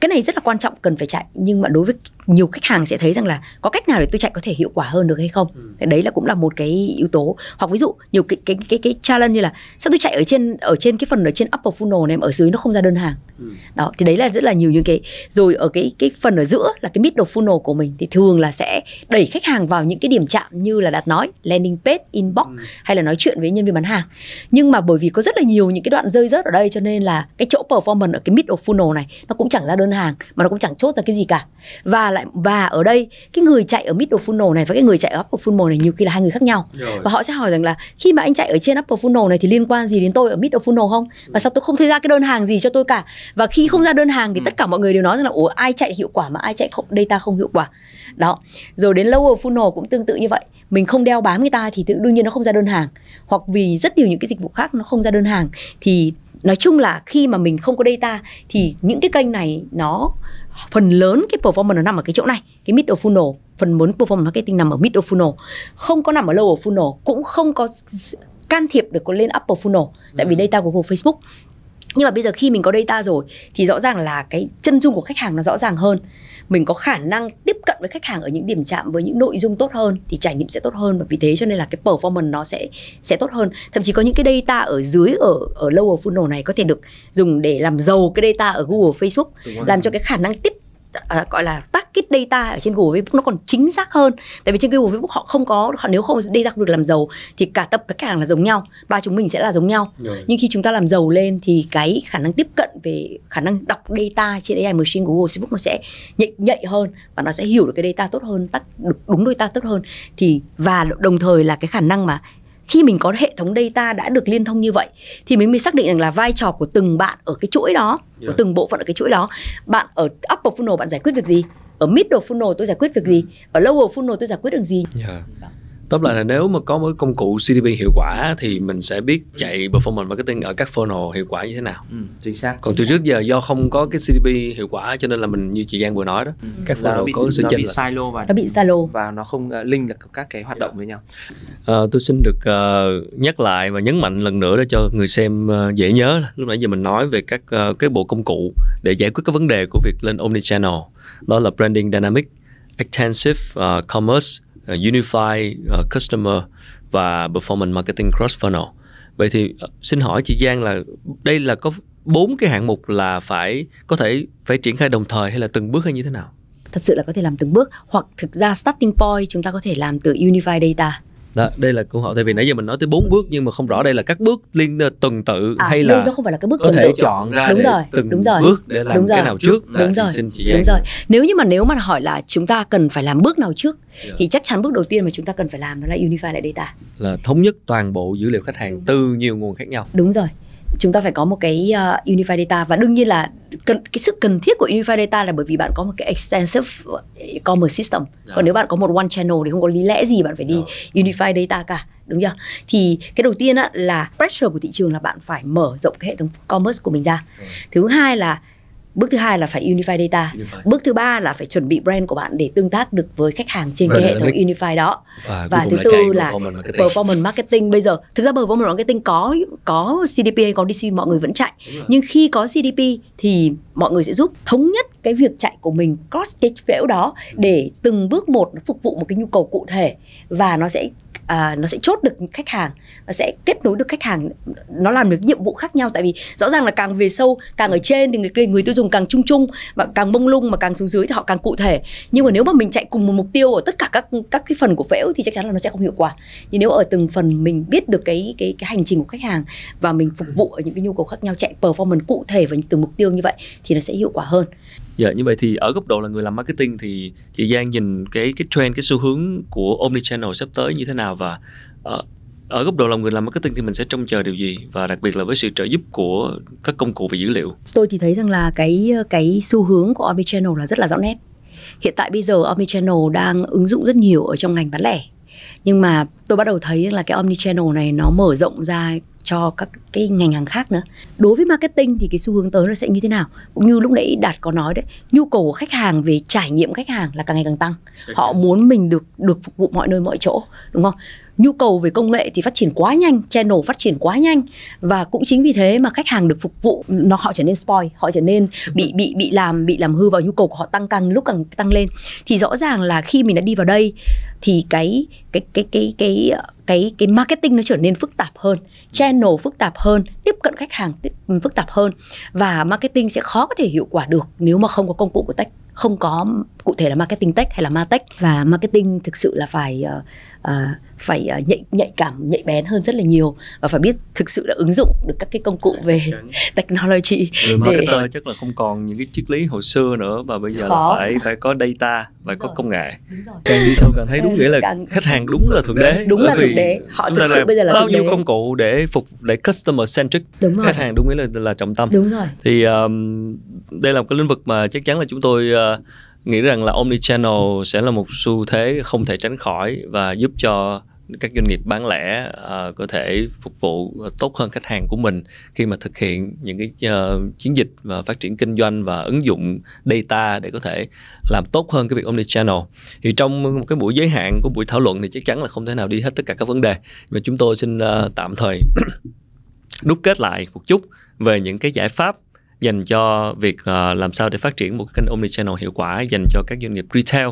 cái này rất là quan trọng cần phải chạy nhưng mà đối với nhiều khách hàng sẽ thấy rằng là có cách nào để tôi chạy có thể hiệu quả hơn được hay không ừ. đấy là cũng là một cái yếu tố hoặc ví dụ nhiều cái cái cái cái challenge như là sao tôi chạy ở trên ở trên cái phần ở trên upper funnel này em ở dưới nó không ra đơn hàng ừ. đó thì đấy là rất là nhiều những cái rồi ở cái cái phần ở giữa là cái middle funnel của mình thì thường là sẽ đẩy khách hàng vào những cái điểm chạm như là đặt nói landing page inbox ừ. hay là nói chuyện với nhân viên bán hàng nhưng mà bởi vì có rất là nhiều những cái đoạn rơi rớt ở đây cho nên là cái chỗ performance ở cái middle funnel này nó cũng chẳng ra đơn hàng mà nó cũng chẳng chốt ra cái gì cả và lại lại và ở đây cái người chạy ở middle funnel này và cái người chạy ở upper funnel này nhiều khi là hai người khác nhau Rồi. và họ sẽ hỏi rằng là khi mà anh chạy ở trên upper funnel này thì liên quan gì đến tôi ở middle funnel không và ừ. sao tôi không thấy ra cái đơn hàng gì cho tôi cả và khi không ra đơn hàng thì ừ. tất cả mọi người đều nói rằng là ủa ai chạy hiệu quả mà ai chạy không data không hiệu quả đó rồi đến lower funnel cũng tương tự như vậy mình không đeo bám người ta thì tự đương nhiên nó không ra đơn hàng hoặc vì rất nhiều những cái dịch vụ khác nó không ra đơn hàng thì nói chung là khi mà mình không có data thì những cái kênh này nó phần lớn cái performance nó nằm ở cái chỗ này cái middle funnel phần lớn performance marketing nằm ở middle funnel không có nằm ở lower funnel cũng không có can thiệp được có lên upper funnel tại vì ừ. data của Google Facebook nhưng mà bây giờ khi mình có data rồi thì rõ ràng là cái chân dung của khách hàng nó rõ ràng hơn mình có khả năng tiếp cận với khách hàng ở những điểm chạm với những nội dung tốt hơn thì trải nghiệm sẽ tốt hơn và vì thế cho nên là cái performance nó sẽ sẽ tốt hơn thậm chí có những cái data ở dưới ở ở lower funnel này có thể được dùng để làm giàu cái data ở Google Facebook làm cho cái khả năng tiếp Ờ, gọi là target data ở trên Google Facebook nó còn chính xác hơn tại vì trên Google Facebook họ không có họ nếu không data được làm giàu thì cả tập các hàng là giống nhau ba chúng mình sẽ là giống nhau Rồi. nhưng khi chúng ta làm giàu lên thì cái khả năng tiếp cận về khả năng đọc data trên AI machine của Google Facebook nó sẽ nhạy nhạy hơn và nó sẽ hiểu được cái data tốt hơn tắt đúng data tốt hơn thì và đồng thời là cái khả năng mà khi mình có hệ thống data đã được liên thông như vậy thì mình mới xác định rằng là vai trò của từng bạn ở cái chuỗi đó yeah. của từng bộ phận ở cái chuỗi đó bạn ở upper funnel bạn giải quyết việc gì ở middle funnel tôi giải quyết việc gì ở lower funnel tôi giải quyết được gì yeah tóm lại là nếu mà có một công cụ CDP hiệu quả thì mình sẽ biết ừ. chạy performance marketing ở các funnel hiệu quả như thế nào ừ, chính xác còn từ trước giờ do không có cái CDP hiệu quả cho nên là mình như chị Giang vừa nói đó ừ. các funnel nó bị, có sự chênh bị silo và nó bị silo và nó không uh, link được các cái hoạt động dạ. với nhau à, tôi xin được uh, nhắc lại và nhấn mạnh lần nữa để cho người xem uh, dễ nhớ lúc nãy giờ mình nói về các uh, cái bộ công cụ để giải quyết các vấn đề của việc lên omnichannel đó là branding dynamic extensive uh, commerce uh, Unify uh, Customer và Performance Marketing Cross Funnel. Vậy thì uh, xin hỏi chị Giang là đây là có bốn cái hạng mục là phải có thể phải triển khai đồng thời hay là từng bước hay như thế nào? Thật sự là có thể làm từng bước hoặc thực ra starting point chúng ta có thể làm từ Unify Data đó, đây là câu hỏi tại vì nãy giờ mình nói tới bốn bước nhưng mà không rõ đây là các bước liên uh, tuần tự à, hay là nó không phải là cái bước có thể tự. chọn ra đúng rồi từng đúng rồi bước để làm đúng rồi. cái nào trước đúng, dạ, rồi xin chị đúng rồi nếu như mà nếu mà hỏi là chúng ta cần phải làm bước nào trước yeah. Dạ. thì chắc chắn bước đầu tiên mà chúng ta cần phải làm đó là unify lại data là thống nhất toàn bộ dữ liệu khách hàng từ nhiều nguồn khác nhau đúng rồi chúng ta phải có một cái uh, unified data và đương nhiên là cần, cái sự cần thiết của unified data là bởi vì bạn có một cái extensive ờ, commerce system yeah. còn dạ. nếu bạn có một one channel thì không có lý lẽ gì bạn phải đi yeah. Dạ. unified data cả đúng chưa thì cái đầu tiên á, là pressure của thị trường là bạn phải mở rộng cái hệ thống commerce của mình ra yeah. Dạ. thứ hai là bước thứ hai là phải unify data unify. bước thứ ba là phải chuẩn bị brand của bạn để tương tác được với khách hàng trên cái hệ thống unify đó và, và thứ tư là performance marketing. performance marketing bây giờ thực ra performance marketing có có cdp hay có dc mọi người vẫn chạy nhưng khi có cdp thì mọi người sẽ giúp thống nhất cái việc chạy của mình cross cái phễu đó để từng bước một nó phục vụ một cái nhu cầu cụ thể và nó sẽ à, nó sẽ chốt được khách hàng nó sẽ kết nối được khách hàng nó làm được nhiệm vụ khác nhau tại vì rõ ràng là càng về sâu càng ở trên thì người người tiêu dùng càng chung chung và càng mông lung mà càng xuống dưới thì họ càng cụ thể nhưng mà nếu mà mình chạy cùng một mục tiêu ở tất cả các các cái phần của phễu thì chắc chắn là nó sẽ không hiệu quả nhưng nếu ở từng phần mình biết được cái cái cái hành trình của khách hàng và mình phục vụ ở những cái nhu cầu khác nhau chạy performance cụ thể và từng mục tiêu như vậy thì nó sẽ hiệu quả hơn Dạ như vậy thì ở góc độ là người làm marketing thì chị Giang nhìn cái cái trend cái xu hướng của omnichannel sắp tới như thế nào và ở, ờ, ở góc độ là người làm marketing thì mình sẽ trông chờ điều gì và đặc biệt là với sự trợ giúp của các công cụ về dữ liệu. Tôi thì thấy rằng là cái cái xu hướng của omnichannel là rất là rõ nét. Hiện tại bây giờ omnichannel đang ứng dụng rất nhiều ở trong ngành bán lẻ nhưng mà tôi bắt đầu thấy là cái omni channel này nó mở rộng ra cho các cái ngành hàng khác nữa đối với marketing thì cái xu hướng tới nó sẽ như thế nào cũng như lúc nãy đạt có nói đấy nhu cầu của khách hàng về trải nghiệm khách hàng là càng ngày càng tăng họ muốn mình được được phục vụ mọi nơi mọi chỗ đúng không nhu cầu về công nghệ thì phát triển quá nhanh channel phát triển quá nhanh và cũng chính vì thế mà khách hàng được phục vụ nó họ trở nên spoil họ trở nên bị bị bị làm bị làm hư vào nhu cầu của họ tăng càng lúc càng tăng lên thì rõ ràng là khi mình đã đi vào đây thì cái cái cái cái cái cái cái marketing nó trở nên phức tạp hơn channel phức tạp hơn tiếp cận khách hàng phức tạp hơn và marketing sẽ khó có thể hiệu quả được nếu mà không có công cụ của tech không có cụ thể là marketing tech hay là ma tech và marketing thực sự là phải uh, uh, phải uh, nhạy nhạy cảm nhạy bén hơn rất là nhiều và phải biết thực sự là ứng dụng được các cái công cụ về technology Người ừ, marketer để... chắc là không còn những cái triết lý hồi xưa nữa và bây giờ Khó. là phải phải có data phải có công nghệ càng đi sâu càng thấy đúng nghĩa là càng... khách hàng đúng là thượng đế đúng là thượng đế họ thực sự bây giờ là bao nhiêu công cụ để phục để customer centric đúng rồi. khách hàng đúng nghĩa là là trọng tâm đúng rồi thì um, đây là một cái lĩnh vực mà chắc chắn là chúng tôi ờ, nghĩ rằng là omnichannel sẽ là một xu thế không thể tránh khỏi và giúp cho các doanh nghiệp bán lẻ uh, có thể phục vụ tốt hơn khách hàng của mình khi mà thực hiện những cái uh, chiến dịch và phát triển kinh doanh và ứng dụng data để có thể làm tốt hơn cái việc omnichannel. Thì trong một cái buổi giới hạn của buổi thảo luận thì chắc chắn là không thể nào đi hết tất cả các vấn đề. Và chúng tôi xin uh, tạm thời đúc kết lại một chút về những cái giải pháp dành cho việc uh, làm sao để phát triển một kênh omnichannel hiệu quả dành cho các doanh nghiệp retail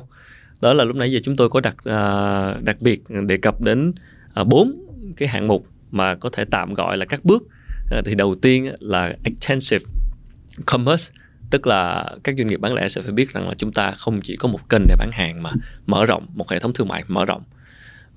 đó là lúc nãy giờ chúng tôi có đặt uh, đặc biệt đề cập đến ờ, bốn uh, cái hạng mục mà có thể tạm gọi là các bước uh, thì đầu tiên là extensive commerce tức là các doanh nghiệp bán lẻ sẽ phải biết rằng là chúng ta không chỉ có một kênh để bán hàng mà mở rộng một hệ thống thương mại mở rộng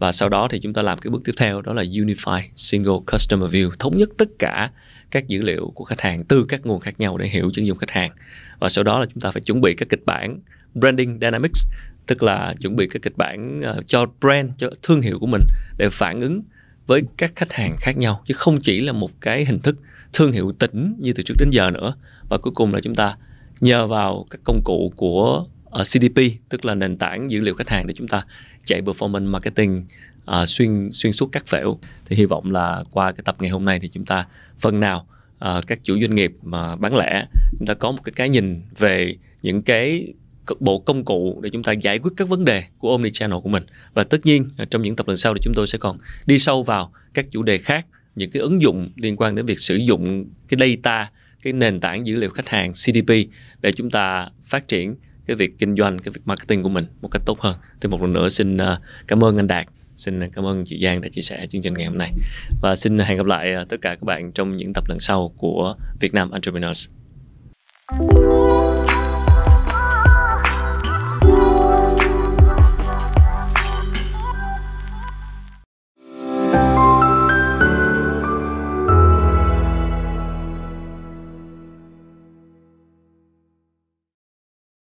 và sau đó thì chúng ta làm cái bước tiếp theo đó là unify single customer view thống nhất tất cả các dữ liệu của khách hàng từ các nguồn khác nhau để hiểu chân dung khách hàng và sau đó là chúng ta phải chuẩn bị các kịch bản branding dynamics tức là chuẩn bị các kịch bản ờ, cho brand cho thương hiệu của mình để phản ứng với các khách hàng khác nhau chứ không chỉ là một cái hình thức thương hiệu tỉnh như từ trước đến giờ nữa và cuối cùng là chúng ta nhờ vào các công cụ của uh, ờ, CDP tức là nền tảng dữ liệu khách hàng để chúng ta chạy performance marketing uh, xuyên xuyên suốt các phễu thì hy vọng là qua cái tập ngày hôm nay thì chúng ta phần nào uh, các chủ doanh nghiệp mà bán lẻ chúng ta có một cái cái nhìn về những cái bộ công cụ để chúng ta giải quyết các vấn đề của omnichannel của mình và tất nhiên trong những tập lần sau thì chúng tôi sẽ còn đi sâu vào các chủ đề khác những cái ứng dụng liên quan đến việc sử dụng cái data cái nền tảng dữ liệu khách hàng CDP để chúng ta phát triển cái việc kinh doanh cái việc marketing của mình một cách tốt hơn thì một lần nữa xin à, cảm ơn anh đạt xin cảm ơn chị Giang đã chia sẻ chương trình ngày hôm nay và xin hẹn gặp lại à, tất cả các bạn trong những tập lần sau của Việt Nam Entrepreneurs. thank you